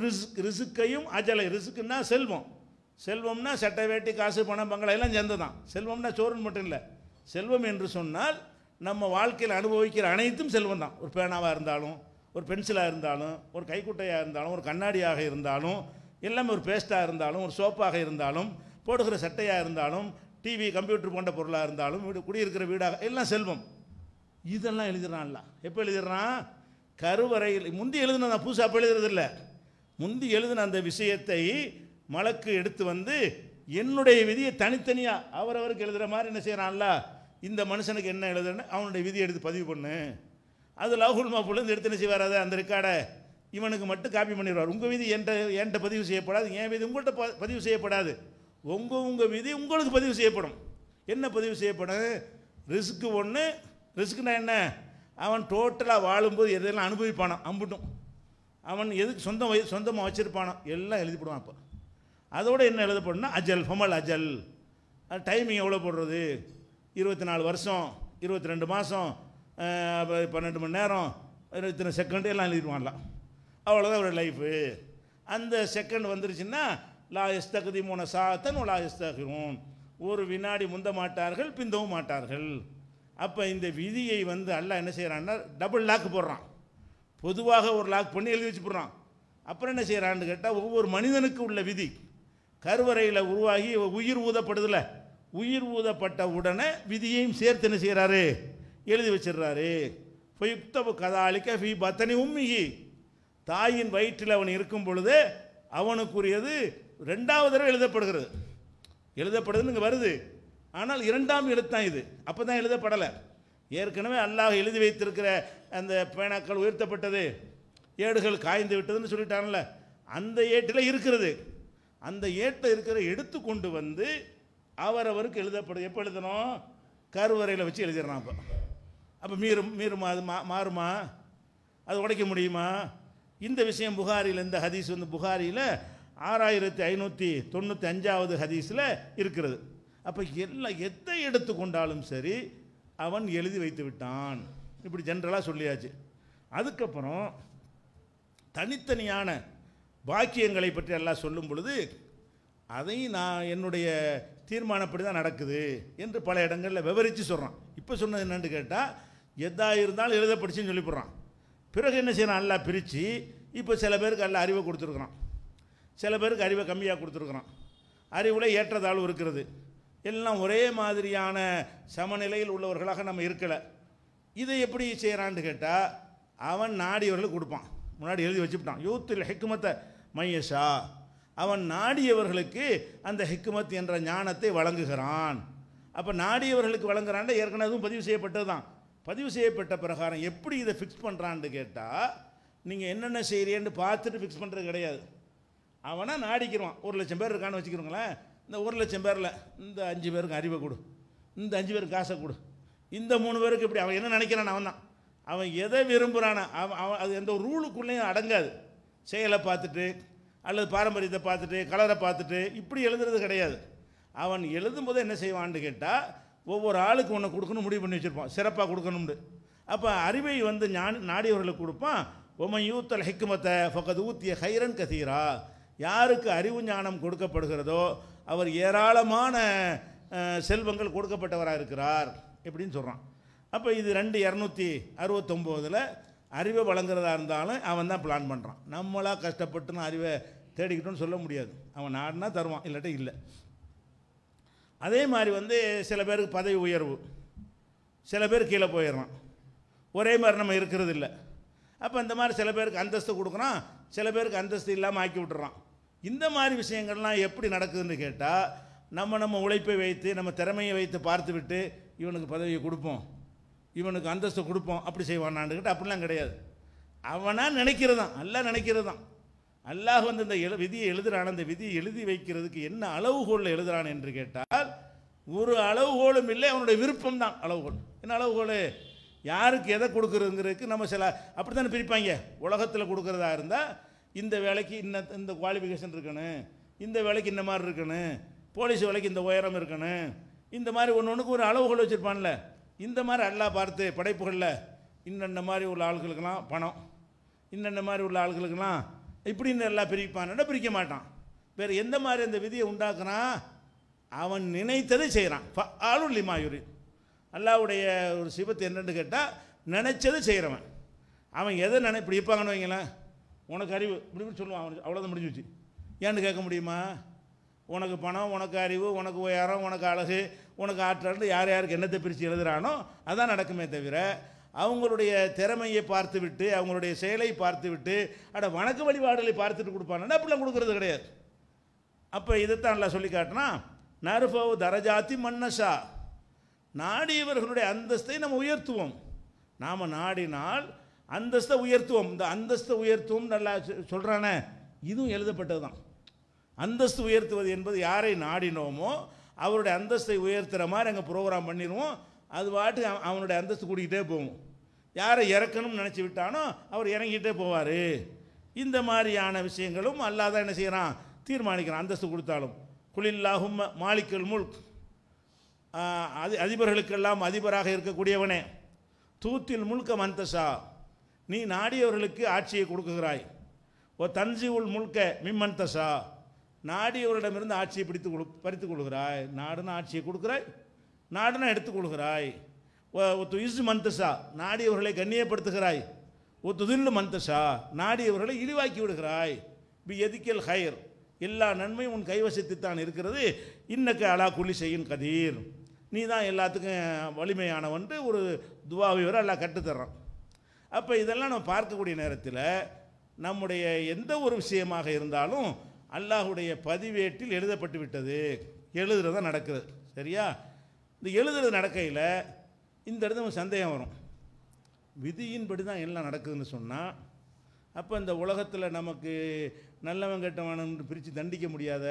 [SPEAKER 1] ரிசுக் ரிசுக்கையும் அஜலை ரிசுக்குன்னா செல்வம் செல்வம்னா சட்டை வேட்டி காசு பணம் பங்களா எல்லாம் சேர்ந்து தான் செல்வம்னா சோறுன் மட்டும் இல்லை செல்வம் என்று சொன்னால் நம்ம வாழ்க்கையில் அனுபவிக்கிற அனைத்தும் செல்வம் தான் ஒரு பேனாவாக இருந்தாலும் ஒரு பென்சிலாக இருந்தாலும் ஒரு கைக்குட்டையாக இருந்தாலும் ஒரு கண்ணாடியாக இருந்தாலும் எல்லாமே ஒரு பேஸ்ட்டாக இருந்தாலும் ஒரு சோப்பாக இருந்தாலும் போடுகிற சட்டையாக இருந்தாலும் டிவி கம்ப்யூட்டர் போன்ற பொருளாக இருந்தாலும் வீடு குடியிருக்கிற வீடாக எல்லாம் செல்வம் இதெல்லாம் எழுதுறான்ல எப்போ எழுதிடுறான் கருவறையில் முந்தி எழுதுன நான் புதுசாக அப்போ எழுதுறதில்ல முந்தி எழுதின அந்த விஷயத்தை மலக்கு எடுத்து வந்து என்னுடைய விதியை தனித்தனியாக அவரவருக்கு எழுதுகிற மாதிரி என்ன செய்கிறான்ல இந்த மனுஷனுக்கு என்ன எழுதுன்னு அவனுடைய விதியை எடுத்து பதிவு பண்ணு அது லவ்ஹுல் மாப்பிள்ளேருந்து எடுத்து என்ன செய்வார் அந்த ரெக்கார்டை இவனுக்கு மட்டும் காப்பி பண்ணிடுவார் உங்கள் விதி என்கிட்ட என்கிட்ட பதிவு செய்யப்படாது என் விதி உங்கள்கிட்ட ப பதிவு செய்யப்படாது உங்கள் உங்கள் விதி உங்களுக்கு பதிவு செய்யப்படும் என்ன பதிவு செய்யப்படும் ரிஸ்க்கு ஒன்று ரிஸ்க்குனா என்ன அவன் டோட்டலாக வாழும்போது எதெல்லாம் அனுபவிப்பானான் அம்பிட்டும் அவன் எதுக்கு சொந்தம் வய சொந்தமாக வச்சுருப்பானோ எல்லாம் எழுதி போடுவான் அப்போ அதோடு என்ன எழுதப்படணும்னா அஜல் ஃபமல் அஜல் அது டைமிங் எவ்வளோ போடுறது இருபத்தி நாலு வருஷம் இருபத்தி ரெண்டு மாதம் பன்னெண்டு மணி நேரம் இத்தனை செகண்ட் எல்லாம் எழுதிடுவான்லாம் அவ்வளோதான் ஒரு லைஃபு அந்த செகண்ட் வந்துருச்சுன்னா லா எஸ்தகுதி மூணு சாத்தன் லா எஸ்தகிரும் ஒரு வினாடி முந்த மாட்டார்கள் பிந்தவும் மாட்டார்கள் அப்போ இந்த விதியை வந்து அல்ல என்ன செய்கிறான்னா டபுள் லாக் போடுறான் பொதுவாக ஒரு லாக் பண்ணி எழுதி வச்சு போடுறான் அப்புறம் என்ன செய்கிறான்னு கேட்டால் ஒவ்வொரு மனிதனுக்கு உள்ள விதி கருவறையில் உருவாகி உயிர் ஊதப்படுதில்ல உயிர் ஊதப்பட்ட உடனே விதியையும் சேர்த்து என்ன செய்கிறாரு எழுதி வச்சிடுறாரு பொயுப்தபு கதாளிக்க ஃபி பத்தனி உம்மிகி தாயின் வயிற்றில் அவன் இருக்கும் பொழுது அவனுக்குரியது ரெண்டாவது தடவை எழுதப்படுகிறது எழுதப்படுதுன்னு இங்கே வருது ஆனால் இரண்டாம் எழுத்தான் இது அப்போ தான் எழுதப்படலை ஏற்கனவே அல்லாஹ் எழுதி வைத்திருக்கிற அந்த பேனாக்கள் உயர்த்தப்பட்டது ஏடுகள் காய்ந்து விட்டதுன்னு சொல்லிட்டான்ல அந்த ஏட்டில் இருக்கிறது அந்த ஏட்டில் இருக்கிற எடுத்து கொண்டு வந்து அவரவருக்கு எழுதப்படுது எப்போ எழுதணும் கருவறையில் வச்சு எழுதிடுறான் அப்போ அப்போ மீறும் மீறுமா அது மா மாறுமா அது உடைக்க முடியுமா இந்த விஷயம் புகாரியில் இந்த ஹதீஸ் வந்து புகாரியில் ஆறாயிரத்தி ஐநூற்றி தொண்ணூற்றி அஞ்சாவது ஹதீஸில் இருக்கிறது அப்போ எல்லாம் எதை எடுத்துக்கொண்டாலும் சரி அவன் எழுதி வைத்து விட்டான் இப்படி ஜென்ரலாக சொல்லியாச்சு அதுக்கப்புறம் தனித்தனியான பாக்கியங்களை பற்றி எல்லாம் சொல்லும் பொழுது அதையும் நான் என்னுடைய தீர்மானப்படி தான் நடக்குது என்று பல இடங்களில் விவரித்து சொல்கிறான் இப்போ சொன்னது என்னென்னு கேட்டால் எதாக இருந்தாலும் எழுதப்படிச்சுன்னு படிச்சுன்னு சொல்லி பிறகு என்ன செய்யணும் நல்லா பிரித்து இப்போ சில பேருக்கு நல்ல அறிவை கொடுத்துருக்குறான் சில பேருக்கு அறிவை கம்மியாக கொடுத்துருக்குறான் அறிவில் ஏற்றதாலும் இருக்கிறது எல்லாம் ஒரே மாதிரியான சமநிலையில் உள்ளவர்களாக நம்ம இருக்கலை இதை எப்படி செய்கிறான்னு கேட்டால் அவன் நாடியவர்களுக்கு கொடுப்பான் முன்னாடி எழுதி வச்சுட்டான் யூத்தில் ஹெக்குமத்தை மையஷா அவன் நாடியவர்களுக்கு அந்த ஹெக்குமத் என்ற ஞானத்தை வழங்குகிறான் அப்போ நாடியவர்களுக்கு வழங்குறான்டா ஏற்கனவே அதுவும் பதிவு செய்யப்பட்டது தான் பதிவு செய்யப்பட்ட பிரகாரம் எப்படி இதை ஃபிக்ஸ் பண்ணுறான்னு கேட்டால் நீங்கள் என்னென்ன செய்கிறீன்னு பார்த்துட்டு ஃபிக்ஸ் பண்ணுறது கிடையாது அவனால் நாடிக்கிறான் ஒரு லட்சம் பேர் இருக்கான்னு வச்சுக்கிறோங்களேன் இந்த ஒரு லட்சம் பேரில் இந்த அஞ்சு பேருக்கு அறிவை கொடு இந்த அஞ்சு பேருக்கு காசை கொடு இந்த மூணு பேருக்கு இப்படி அவன் என்ன நினைக்கிறான் அவன் தான் அவன் எதை விரும்புகிறான அவன் அவன் அது எந்த ஒரு ரூலுக்குள்ளேயும் அடங்காது செயலை பார்த்துட்டு அல்லது பாரம்பரியத்தை பார்த்துட்டு கலரை பார்த்துட்டு இப்படி எழுதுறது கிடையாது அவன் எழுதும்போது என்ன செய்வான்னு கேட்டால் ஒவ்வொரு ஆளுக்கு ஒன்று கொடுக்கணும் முடிவு பண்ணி வச்சுருப்போம் சிறப்பாக கொடுக்கணும்னு அப்போ அறிவை வந்து ஞானி நாடியவர்களுக்கு கொடுப்பான் உமை யூத்தல் ஹெக்குமத்தை ஃபக்கத் ஊத்திய ஹைரன் கசீரா யாருக்கு அறிவு ஞானம் கொடுக்கப்படுகிறதோ அவர் ஏராளமான செல்வங்கள் கொடுக்கப்பட்டவராக இருக்கிறார் எப்படின்னு சொல்கிறான் அப்போ இது ரெண்டு இரநூத்தி அறுபத்தொம்போதில் அறிவை வழங்குறதா இருந்தாலும் அவன் தான் பிளான் பண்ணுறான் நம்மளாக கஷ்டப்பட்டுன்னு அறிவை தேடிக்கிட்டோன்னு சொல்ல முடியாது அவன் நாடுனா தருவான் இல்லாட்ட இல்லை அதே மாதிரி வந்து சில பேருக்கு பதவி உயர்வு சில பேர் கீழே போயிடுறான் ஒரே மாதிரி நம்ம இருக்கிறது இல்லை அப்போ இந்த மாதிரி சில பேருக்கு அந்தஸ்து கொடுக்குறோம் சில பேருக்கு அந்தஸ்து இல்லாமல் ஆக்கி விட்டுறான் இந்த மாதிரி விஷயங்கள்லாம் எப்படி நடக்குதுன்னு கேட்டால் நம்ம நம்ம உழைப்பை வைத்து நம்ம திறமையை வைத்து பார்த்து விட்டு இவனுக்கு பதவியை கொடுப்போம் இவனுக்கு அந்தஸ்து கொடுப்போம் அப்படி செய்வானான்னு கேட்டால் அப்படிலாம் கிடையாது அவனாக நினைக்கிறது தான் எல்லாம் நினைக்கிறது தான் அல்லாஹ் வந்து இந்த எழு விதியை எழுதுறான் அந்த விதியை எழுதி வைக்கிறதுக்கு என்ன அளவுகோலில் எழுதுறான் என்று கேட்டால் ஒரு அளவுகோலும் இல்லை அவனுடைய விருப்பம் தான் அளவுகோல் என்ன அளவுகோல் யாருக்கு எதை கொடுக்குறதுங்கிறதுக்கு நம்ம சில அப்படி தானே பிரிப்பாங்க உலகத்தில் கொடுக்குறதா இருந்தால் இந்த வேலைக்கு இன்ன இந்த குவாலிஃபிகேஷன் இருக்கணும் இந்த வேலைக்கு இந்த மாதிரி இருக்கணும் போலீஸ் வேலைக்கு இந்த உயரம் இருக்கணும் இந்த மாதிரி ஒன்று ஒன்றுக்கு ஒரு அளவுகோல் வச்சுருப்பான்ல இந்த மாதிரி அல்லா பார்த்து படைப்புகளில் இன்னென்ன மாதிரி உள்ள ஆளுகளுக்கெல்லாம் பணம் இன்னென்ன மாதிரி உள்ள ஆளுகளுக்கெல்லாம் இப்படின்னு எல்லாம் பிரிப்பான் பிரிக்க மாட்டான் வேறு எந்த மாதிரி அந்த விதியை உண்டாக்குறான் அவன் நினைத்ததை செய்கிறான் ஆளும் லிமாயுரி அல்லாவுடைய ஒரு சிபத்து என்னென்னு கேட்டால் நினைச்சதை செய்கிறவன் அவன் எதை நினை இப்படி இருப்பாங்கன்னு வைங்களேன் உனக்கு அறிவு இப்படி இப்படி சொல்லுவான் அவனுக்கு அவ்வளோதான் முடிஞ்சு வச்சு ஏன்னு கேட்க முடியுமா உனக்கு பணம் உனக்கு அறிவு உனக்கு உயரம் உனக்கு அழகு உனக்கு ஆற்றல் யார் யாருக்கு என்னத்தை பிரித்து எழுதுகிறானோ அதான் நடக்குமே தவிர அவங்களுடைய திறமையை பார்த்துவிட்டு அவங்களுடைய செயலை பார்த்துவிட்டு அட வணக்க வழிபாடுகளை பார்த்துட்டு கொடுப்பாங்க அப்படிலாம் கொடுக்கறது கிடையாது அப்போ இதைத்தான் நல்லா சொல்லி காட்டினா நறுபவ் தரஜாத்தி மன்னஷா நாடியவர்களுடைய அந்தஸ்தை நம்ம உயர்த்துவோம் நாம் நாடினால் அந்தஸ்தை உயர்த்துவோம் இந்த அந்தஸ்தை உயர்த்துவோம் நல்லா சொல்கிறானே இதுவும் எழுதப்பட்டது தான் அந்தஸ்து உயர்த்துவது என்பது யாரை நாடினோமோ அவருடைய அந்தஸ்தை உயர்த்துகிற மாதிரி அங்கே ப்ரோக்ராம் பண்ணிடுவோம் அது பாட்டுக்கு அவனுடைய அந்தஸ்து கூட்டிக்கிட்டே போகும் யாரை இறக்கணும்னு நினச்சி விட்டானோ அவர் இறங்கிட்டே போவார் இந்த மாதிரியான விஷயங்களும் அல்லாதான் என்ன செய்கிறான் தீர்மானிக்கிறான் அந்தஸ்து கொடுத்தாலும் குளில்லாகும் மாளிக்கல் முல்க் அதி அதிபர்களுக்கெல்லாம் அதிபராக இருக்கக்கூடியவனே தூத்தில் முழுக்க மந்தசா நீ நாடியவர்களுக்கு ஆட்சியை கொடுக்குகிறாய் ஓ தஞ்சி உள் முழுக்க மிம்மந்தசா நாடியவர்களிடமிருந்து ஆட்சியை பிடித்து கொடு பறித்து கொள்கிறாய் நாடுன்னு ஆட்சியை கொடுக்குறாய் நாடுனா எடுத்துக்கொள்கிறாய் ஒத்து இசு மந்தசா நாடியவர்களை கண்ணியப்படுத்துகிறாய் ஒத்து தில்லு மந்தசா நாடியவர்களை இழிவாக்கி விடுகிறாய் பி எதிக்கல் ஹயர் எல்லா நன்மையும் உன் கைவசத்தித்தான் இருக்கிறது இன்னக்கு அலா குலி செய்யும் கதீர் நீ தான் எல்லாத்துக்கும் வலிமையானவன்ட்டு ஒரு துவாவை வர எல்லாம் கற்றுத்தர்றான் அப்போ இதெல்லாம் நம்ம பார்க்கக்கூடிய நேரத்தில் நம்முடைய எந்த ஒரு விஷயமாக இருந்தாலும் அல்லாஹுடைய பதிவேட்டில் எழுதப்பட்டு விட்டது எழுதுறதான் நடக்குது சரியா இந்த எழுதுறது நடக்கையில் இந்த இடத்துல சந்தேகம் வரும் விதியின்படி தான் எல்லாம் நடக்குதுன்னு சொன்னால் அப்போ இந்த உலகத்தில் நமக்கு நல்லவன் கெட்டவன் பிரித்து தண்டிக்க முடியாத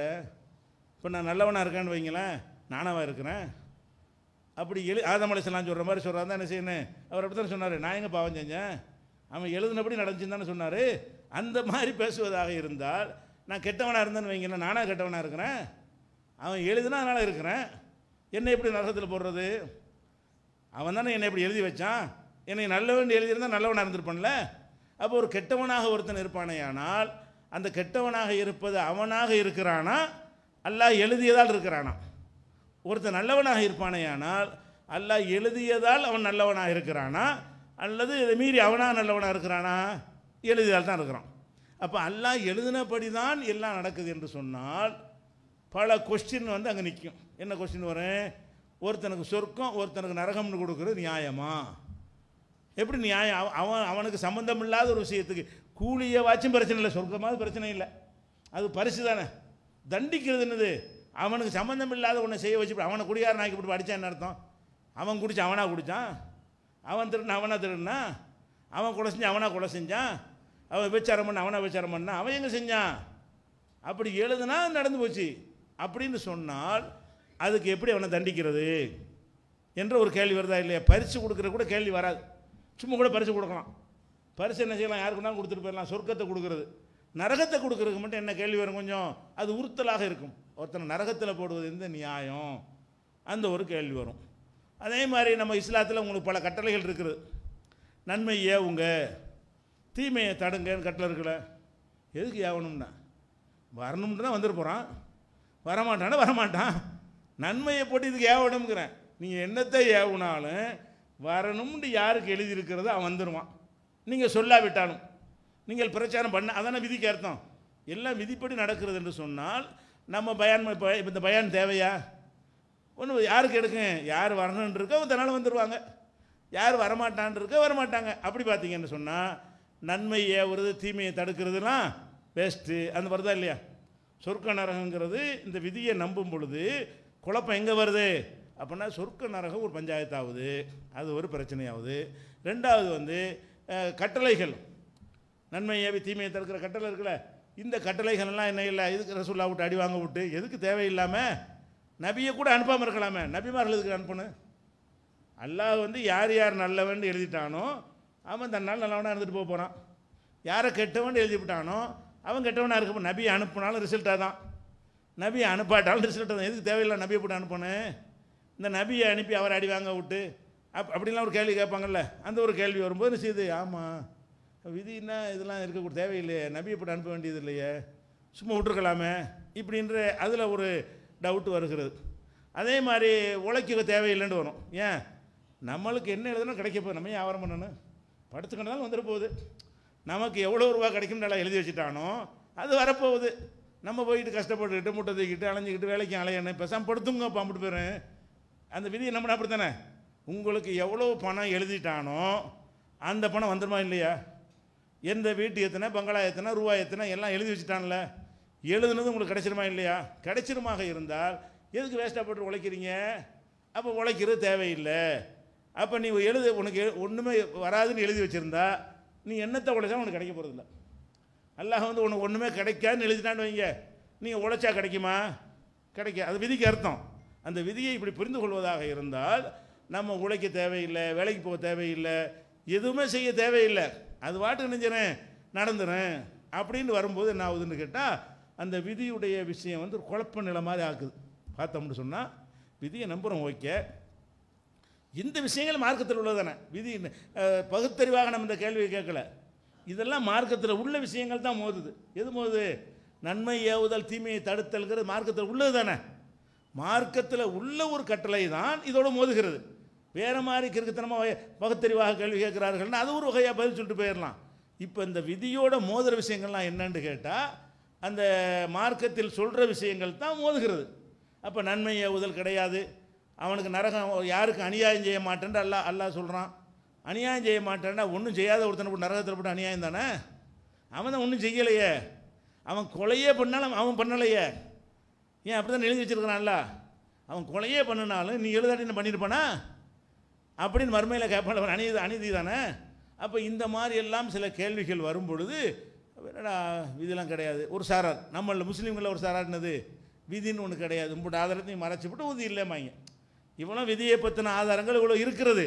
[SPEAKER 1] இப்போ நான் நல்லவனாக இருக்கான்னு வைங்களேன் நானாவாக இருக்கிறேன் அப்படி எழு ஆதமலைசெல்லாம் சொல்கிற மாதிரி சொல்கிறா தான் என்ன செய்யணும் அவர் அப்படி தானே சொன்னார் நான் எங்கே பாவம் செஞ்சேன் அவன் எழுதினபடி நடந்துச்சுன்னு தானே சொன்னார் அந்த மாதிரி பேசுவதாக இருந்தால் நான் கெட்டவனாக இருந்தேன்னு வைங்களேன் நானாக கெட்டவனாக இருக்கிறேன் அவன் எழுதுனா அதனால் இருக்கிறேன் என்னை எப்படி நரகத்தில் போடுறது அவன் தானே என்னை இப்படி எழுதி வச்சான் என்னை நல்லவன் எழுதியிருந்தால் நல்லவனாக இருந்திருப்பான்ல அப்போ ஒரு கெட்டவனாக ஒருத்தன் இருப்பானே ஆனால் அந்த கெட்டவனாக இருப்பது அவனாக இருக்கிறானா அல்லாஹ் எழுதியதால் இருக்கிறானா ஒருத்தன் நல்லவனாக இருப்பானே ஆனால் அல்லாஹ் எழுதியதால் அவன் நல்லவனாக இருக்கிறானா அல்லது இதை மீறி அவனாக நல்லவனாக இருக்கிறானா எழுதியதால் தான் இருக்கிறான் அப்போ அல்லாஹ் எழுதினபடி தான் எல்லாம் நடக்குது என்று சொன்னால் பல கொஸ்டின் வந்து அங்கே நிற்கும் என்ன கொஸ்டின் வரும் ஒருத்தனுக்கு சொர்க்கம் ஒருத்தனுக்கு நரகம்னு கொடுக்குறது நியாயமா எப்படி நியாயம் அவன் அவனுக்கு சம்மந்தம் இல்லாத ஒரு விஷயத்துக்கு கூலியை வாச்சும் பிரச்சனை இல்லை சொர்க்கமாவது பிரச்சனை இல்லை அது பரிசு தானே தண்டிக்கிறது என்னது அவனுக்கு சம்மந்தம் இல்லாத ஒன்றை செய்ய வச்சு அவனை குடிகாரன் ஆக்கி போட்டு அடித்தா அர்த்தம் அவன் குடிச்சு அவனாக குடித்தான் அவன் திருடுனா அவனாக திருடினா அவன் கொலை செஞ்சு அவனாக கொலை செஞ்சான் அவன் விபச்சாரம் பண்ண அவனாக விபச்சாரம் பண்ணான் அவன் எங்கே செஞ்சான் அப்படி எழுதுனா நடந்து போச்சு அப்படின்னு சொன்னால் அதுக்கு எப்படி அவனை தண்டிக்கிறது என்ற ஒரு கேள்வி வருதா இல்லையா பரிசு கொடுக்குற கூட கேள்வி வராது சும்மா கூட பரிசு கொடுக்கலாம் பரிசு என்ன செய்யலாம் யாருக்குனாலும் கொடுத்துட்டு போயிடலாம் சொர்க்கத்தை கொடுக்குறது நரகத்தை கொடுக்குறதுக்கு மட்டும் என்ன கேள்வி வரும் கொஞ்சம் அது உறுத்தலாக இருக்கும் ஒருத்தனை நரகத்தில் போடுவது எந்த நியாயம் அந்த ஒரு கேள்வி வரும் அதே மாதிரி நம்ம இஸ்லாத்தில் உங்களுக்கு பல கட்டளைகள் இருக்குது நன்மை ஏவுங்க தீமையை தடுங்கன்னு கட்டளை இருக்கல எதுக்கு ஏவணும்னா வரணும்னு தான் வந்துட்டு போகிறான் வரமாட்டானா வரமாட்டான் நன்மையை போட்டு இதுக்கு ஏவணுங்கிறேன் நீங்கள் என்னத்தை ஏவுனாலும் வரணும்னு யாருக்கு எழுதியிருக்கிறதோ அவன் வந்துடுவான் நீங்கள் சொல்லாவிட்டாலும் நீங்கள் பிரச்சாரம் பண்ண அதான விதிக்கு அர்த்தம் எல்லாம் விதிப்படி நடக்கிறது என்று சொன்னால் நம்ம பயான் இந்த பயான் தேவையா ஒன்று யாருக்கு எடுக்க யார் வரணுன்னு இருக்கோ தன்னால் வந்துடுவாங்க யார் வரமாட்டான் இருக்கோ வரமாட்டாங்க அப்படி பார்த்தீங்கன்னு சொன்னால் நன்மை ஏவுறது தீமையை தடுக்கிறதுலாம் பெஸ்ட்டு அந்த மாதிரி தான் இல்லையா சொர்க்க நரகங்கிறது இந்த விதியை நம்பும் பொழுது குழப்பம் எங்கே வருது அப்படின்னா சொர்க்க நரகம் ஒரு பஞ்சாயத்தாகுது அது ஒரு பிரச்சனையாகுது ரெண்டாவது வந்து கட்டளைகள் நன்மை ஏவி தீமையை தடுக்கிற கட்டளை இருக்குல்ல இந்த கட்டளைகள்லாம் என்ன இல்லை இதுக்கு ரசூல்லா விட்டு அடி வாங்க விட்டு எதுக்கு தேவையில்லாமல் நபியை கூட அனுப்பாமல் இருக்கலாமே நபிமார்கள் இதுக்கு அனுப்பணும் அல்லாஹ் வந்து யார் யார் நல்லவன் எழுதிட்டானோ அவன் தன்னால் நல்லவனாக இருந்துட்டு போக போகிறான் யாரை கெட்டவன் எழுதிவிட்டானோ அவன் கெட்டவனாக இருக்க நபி அனுப்புனாலும் ரிசல்ட்டாக தான் நபி அனுப்பாட்டாலும் ரிசல்ட்டாக தான் எதுக்கு தேவையில்லை நபியை போட்டு அனுப்பணும் இந்த நபியை அனுப்பி அவர் அடி வாங்க விட்டு அப் அப்படிலாம் ஒரு கேள்வி கேட்பாங்கல்ல அந்த ஒரு கேள்வி வரும்போது செய்து ஆமாம் என்ன இதெல்லாம் இருக்கக்கூட தேவையில்லையே நபியை போட்டு அனுப்ப வேண்டியது இல்லையே சும்மா விட்டுருக்கலாமே இப்படின்ற அதில் ஒரு டவுட் வருகிறது அதே மாதிரி உழைக்க தேவையில்லைன்னு வரும் ஏன் நம்மளுக்கு என்ன எழுதுனா கிடைக்க போகுது நம்ம ஏன் ஆவரம் பண்ணணும் படுத்துக்கணும் வந்துட போகுது நமக்கு எவ்வளோ ரூபா கிடைக்கும் நல்லா எழுதி வச்சுட்டானோ அது வரப்போகுது நம்ம போயிட்டு கஷ்டப்பட்டுக்கிட்டு முட்டை தூக்கிட்டு அலைஞ்சிக்கிட்டு வேலைக்கு அலையணும் பெசாம படுத்துங்க பாம்பிட்டு போயிடுறேன் அந்த விதியை நம்ம அப்படி தானே உங்களுக்கு எவ்வளோ பணம் எழுதிட்டானோ அந்த பணம் வந்துடுமா இல்லையா எந்த வீட்டு எத்தனை பங்களா எத்தனை ரூபா எத்தனை எல்லாம் எழுதி வச்சுட்டான்ல எழுதுனது உங்களுக்கு கிடைச்சிருமா இல்லையா கிடைச்சிருமாக இருந்தால் எதுக்கு வேஸ்ட்டாக போட்டு உழைக்கிறீங்க அப்போ உழைக்கிறது தேவையில்லை அப்போ நீ எழுது உனக்கு ஒன்றுமே வராதுன்னு எழுதி வச்சுருந்தா நீ என்னத்தை உழைச்சா உனக்கு கிடைக்க போகிறதில்ல அல்லாஹ் வந்து உனக்கு ஒன்றுமே கிடைக்காதுன்னு எழுதினான்னு வைங்க நீங்கள் உழைச்சா கிடைக்குமா கிடைக்க அது விதிக்கு அர்த்தம் அந்த விதியை இப்படி புரிந்து கொள்வதாக இருந்தால் நம்ம உழைக்க தேவையில்லை வேலைக்கு போக தேவையில்லை எதுவுமே செய்ய தேவையில்லை அது வாட்டு நினைஞ்சிறேன் நடந்துறேன் அப்படின்னு வரும்போது என்ன ஆகுதுன்னு கேட்டால் அந்த விதியுடைய விஷயம் வந்து குழப்ப நிலை மாதிரி ஆக்குது பார்த்தோம்னு சொன்னால் விதியை நம்புகிறோம் ஓகே இந்த விஷயங்கள் மார்க்கத்தில் உள்ளதானே விதி பகுத்தறிவாக நம்ம இந்த கேள்வியை கேட்கல இதெல்லாம் மார்க்கத்தில் உள்ள விஷயங்கள் தான் மோதுது எது மோது நன்மை ஏவுதல் தீமையை தடுத்தல்கிறது மார்க்கத்தில் உள்ளது தானே மார்க்கத்தில் உள்ள ஒரு கட்டளை தான் இதோடு மோதுகிறது வேறு மாதிரி கிறுக்குத்தனமாக பகுத்தறிவாக கேள்வி கேட்குறார்கள்னு அது ஒரு வகையாக பதில் சொல்லிட்டு போயிடலாம் இப்போ இந்த விதியோட மோதுகிற விஷயங்கள்லாம் என்னன்னு கேட்டால் அந்த மார்க்கத்தில் சொல்கிற விஷயங்கள் தான் மோதுகிறது அப்போ நன்மை ஏவுதல் கிடையாது அவனுக்கு நரகம் யாருக்கு அநியாயம் செய்ய மாட்டேன்ட்டு அல்லா அல்லா சொல்கிறான் அநியாயம் செய்ய மாட்டேன்னா ஒன்றும் செய்யாத ஒருத்தனை போட்டு நரகத்தில் போட்டு அநியாயம் தானே அவன் தான் ஒன்றும் செய்யலையே அவன் கொலையே பண்ணாலும் அவன் பண்ணலையே ஏன் அப்படி தான் எழுதி அல்ல அவன் கொலையே பண்ணினாலும் நீ எழுதாட்டின்னு பண்ணியிருப்பானா அப்படின்னு மறுமையில் கேட்பான் அநீதி அநீதி தானே அப்போ இந்த மாதிரி எல்லாம் சில கேள்விகள் வரும் பொழுது என்னடா விதிலாம் கிடையாது ஒரு சாரார் நம்மளில் முஸ்லீம்களில் ஒரு சாரார்னது விதின்னு ஒன்று கிடையாது உங்கள்கிட்ட ஆதாரத்தையும் மறைச்சிவிட்டு உதி இல்லைமாங்க இவனும் விதியை பற்றின ஆதாரங்கள் இவ்வளோ இருக்கிறது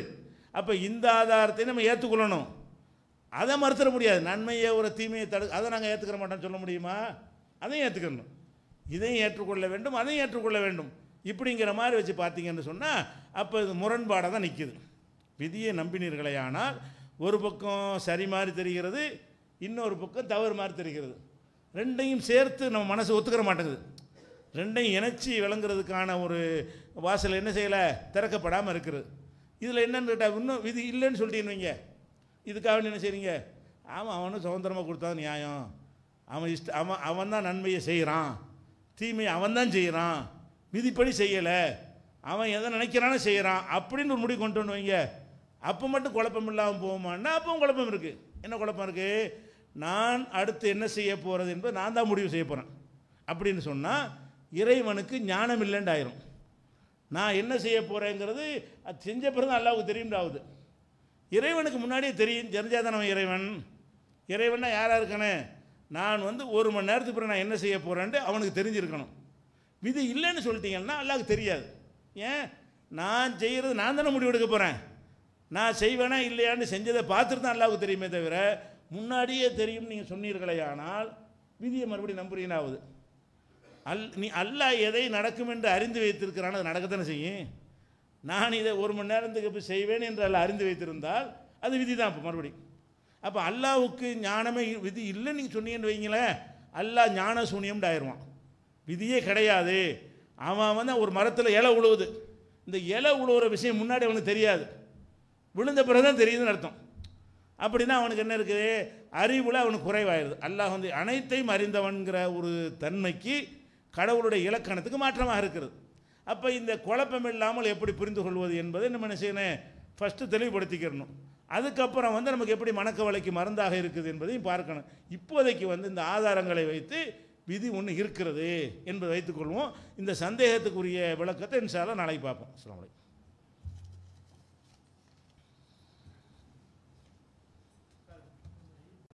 [SPEAKER 1] அப்போ இந்த ஆதாரத்தை நம்ம ஏற்றுக்கொள்ளணும் அதை மறுத்துட முடியாது நன்மையை ஒரு தீமையை தடு அதை நாங்கள் ஏற்றுக்கிற மாட்டோம்னு சொல்ல முடியுமா அதையும் ஏற்றுக்கணும் இதையும் ஏற்றுக்கொள்ள வேண்டும் அதையும் ஏற்றுக்கொள்ள வேண்டும் இப்படிங்கிற மாதிரி வச்சு பார்த்தீங்கன்னு சொன்னால் அப்போ இது முரண்பாடாக தான் நிற்கிது விதியை நம்பினீர்களே ஆனால் ஒரு பக்கம் சரி மாதிரி தெரிகிறது இன்னொரு பக்கம் தவறு மாதிரி தெரிகிறது ரெண்டையும் சேர்த்து நம்ம மனசு ஒத்துக்கிற மாட்டேங்குது ரெண்டையும் இணைச்சி விளங்குறதுக்கான ஒரு வாசல் என்ன செய்யலை திறக்கப்படாமல் இருக்கிறது இதில் என்னென்னு கேட்டால் இன்னும் இது இல்லைன்னு சொல்லிட்டீங்க இதுக்காக என்ன செய்றீங்க ஆமாம் அவனும் சுதந்திரமாக கொடுத்தா நியாயம் அவன் இஷ்ட அவன் அவன் தான் நன்மையை செய்கிறான் தீமையை அவன் தான் செய்கிறான் விதிப்படி செய்யலை அவன் எதை நினைக்கிறானே செய்கிறான் அப்படின்னு ஒரு முடிவு கொண்டு வைங்க அப்போ மட்டும் குழப்பம் இல்லாமல் போகுமான்னா அப்பவும் குழப்பம் இருக்குது என்ன குழப்பம் இருக்குது நான் அடுத்து என்ன செய்ய போகிறது என்பது நான் தான் முடிவு செய்ய போகிறேன் அப்படின்னு சொன்னால் இறைவனுக்கு ஞானம் இல்லைண்டாயிரும் ஆயிரும் நான் என்ன செய்ய போகிறேங்கிறது அது செஞ்ச பிறந்த அல்லாவுக்கு தெரியும்டாவது இறைவனுக்கு முன்னாடியே தெரியும் தெரிஞ்சால் இறைவன் இறைவன்னா யாராக இருக்கானே நான் வந்து ஒரு மணி நேரத்துக்கு பிறகு நான் என்ன செய்ய போகிறேன்ட்டு அவனுக்கு தெரிஞ்சிருக்கணும் விதி இல்லைன்னு சொல்லிட்டீங்கன்னா அல்லாவுக்கு தெரியாது ஏன் நான் செய்கிறது நான் தானே முடிவு எடுக்க போகிறேன் நான் செய்வேனா இல்லையான்னு செஞ்சதை பார்த்துட்டு தான் அல்லாவுக்கு தெரியுமே தவிர முன்னாடியே தெரியும்னு நீங்கள் சொன்னீர்களே ஆனால் விதியை மறுபடியும் ஆகுது அல் நீ அல்லாஹ் எதை நடக்கும் என்று அறிந்து வைத்திருக்கிறான் அது நடக்கத்தானே செய்யும் நான் இதை ஒரு மணி நேரத்துக்கு இப்போ செய்வேன் என்று அல்ல அறிந்து வைத்திருந்தால் அது விதி தான் இப்போ மறுபடியும் அப்போ அல்லாவுக்கு ஞானமே விதி இல்லைன்னு நீங்கள் சொன்னீங்கன்னு வைங்களேன் அல்லாஹ் ஞான சூனியம்னு ஆயிடுவான் விதியே கிடையாது அவன் வந்து ஒரு மரத்தில் இலை உழுவுது இந்த இலை உழுவுற விஷயம் முன்னாடி அவனுக்கு தெரியாது விழுந்த பிறகு தான் தெரியுதுன்னு அர்த்தம் அப்படின்னா அவனுக்கு என்ன இருக்குது அறிவில் அவனுக்கு குறைவாயிடுது அல்லாஹ் வந்து அனைத்தையும் அறிந்தவன்கிற ஒரு தன்மைக்கு கடவுளுடைய இலக்கணத்துக்கு மாற்றமாக இருக்கிறது அப்போ இந்த குழப்பம் இல்லாமல் எப்படி புரிந்து கொள்வது என்பதை நம்ம என்ன செய்யணும் ஃபஸ்ட்டு தெளிவுபடுத்திக்கிறணும் அதுக்கப்புறம் வந்து நமக்கு எப்படி மணக்கவலைக்கு மருந்தாக இருக்குது என்பதையும் பார்க்கணும் இப்போதைக்கு வந்து இந்த ஆதாரங்களை வைத்து விதி ஒன்று இருக்கிறது என்பதை வைத்துக்கொள்வோம் இந்த சந்தேகத்துக்குரிய விளக்கத்தை இன்ஷால்லாம் நாளைக்கு பார்ப்போம் அஸ்லாம்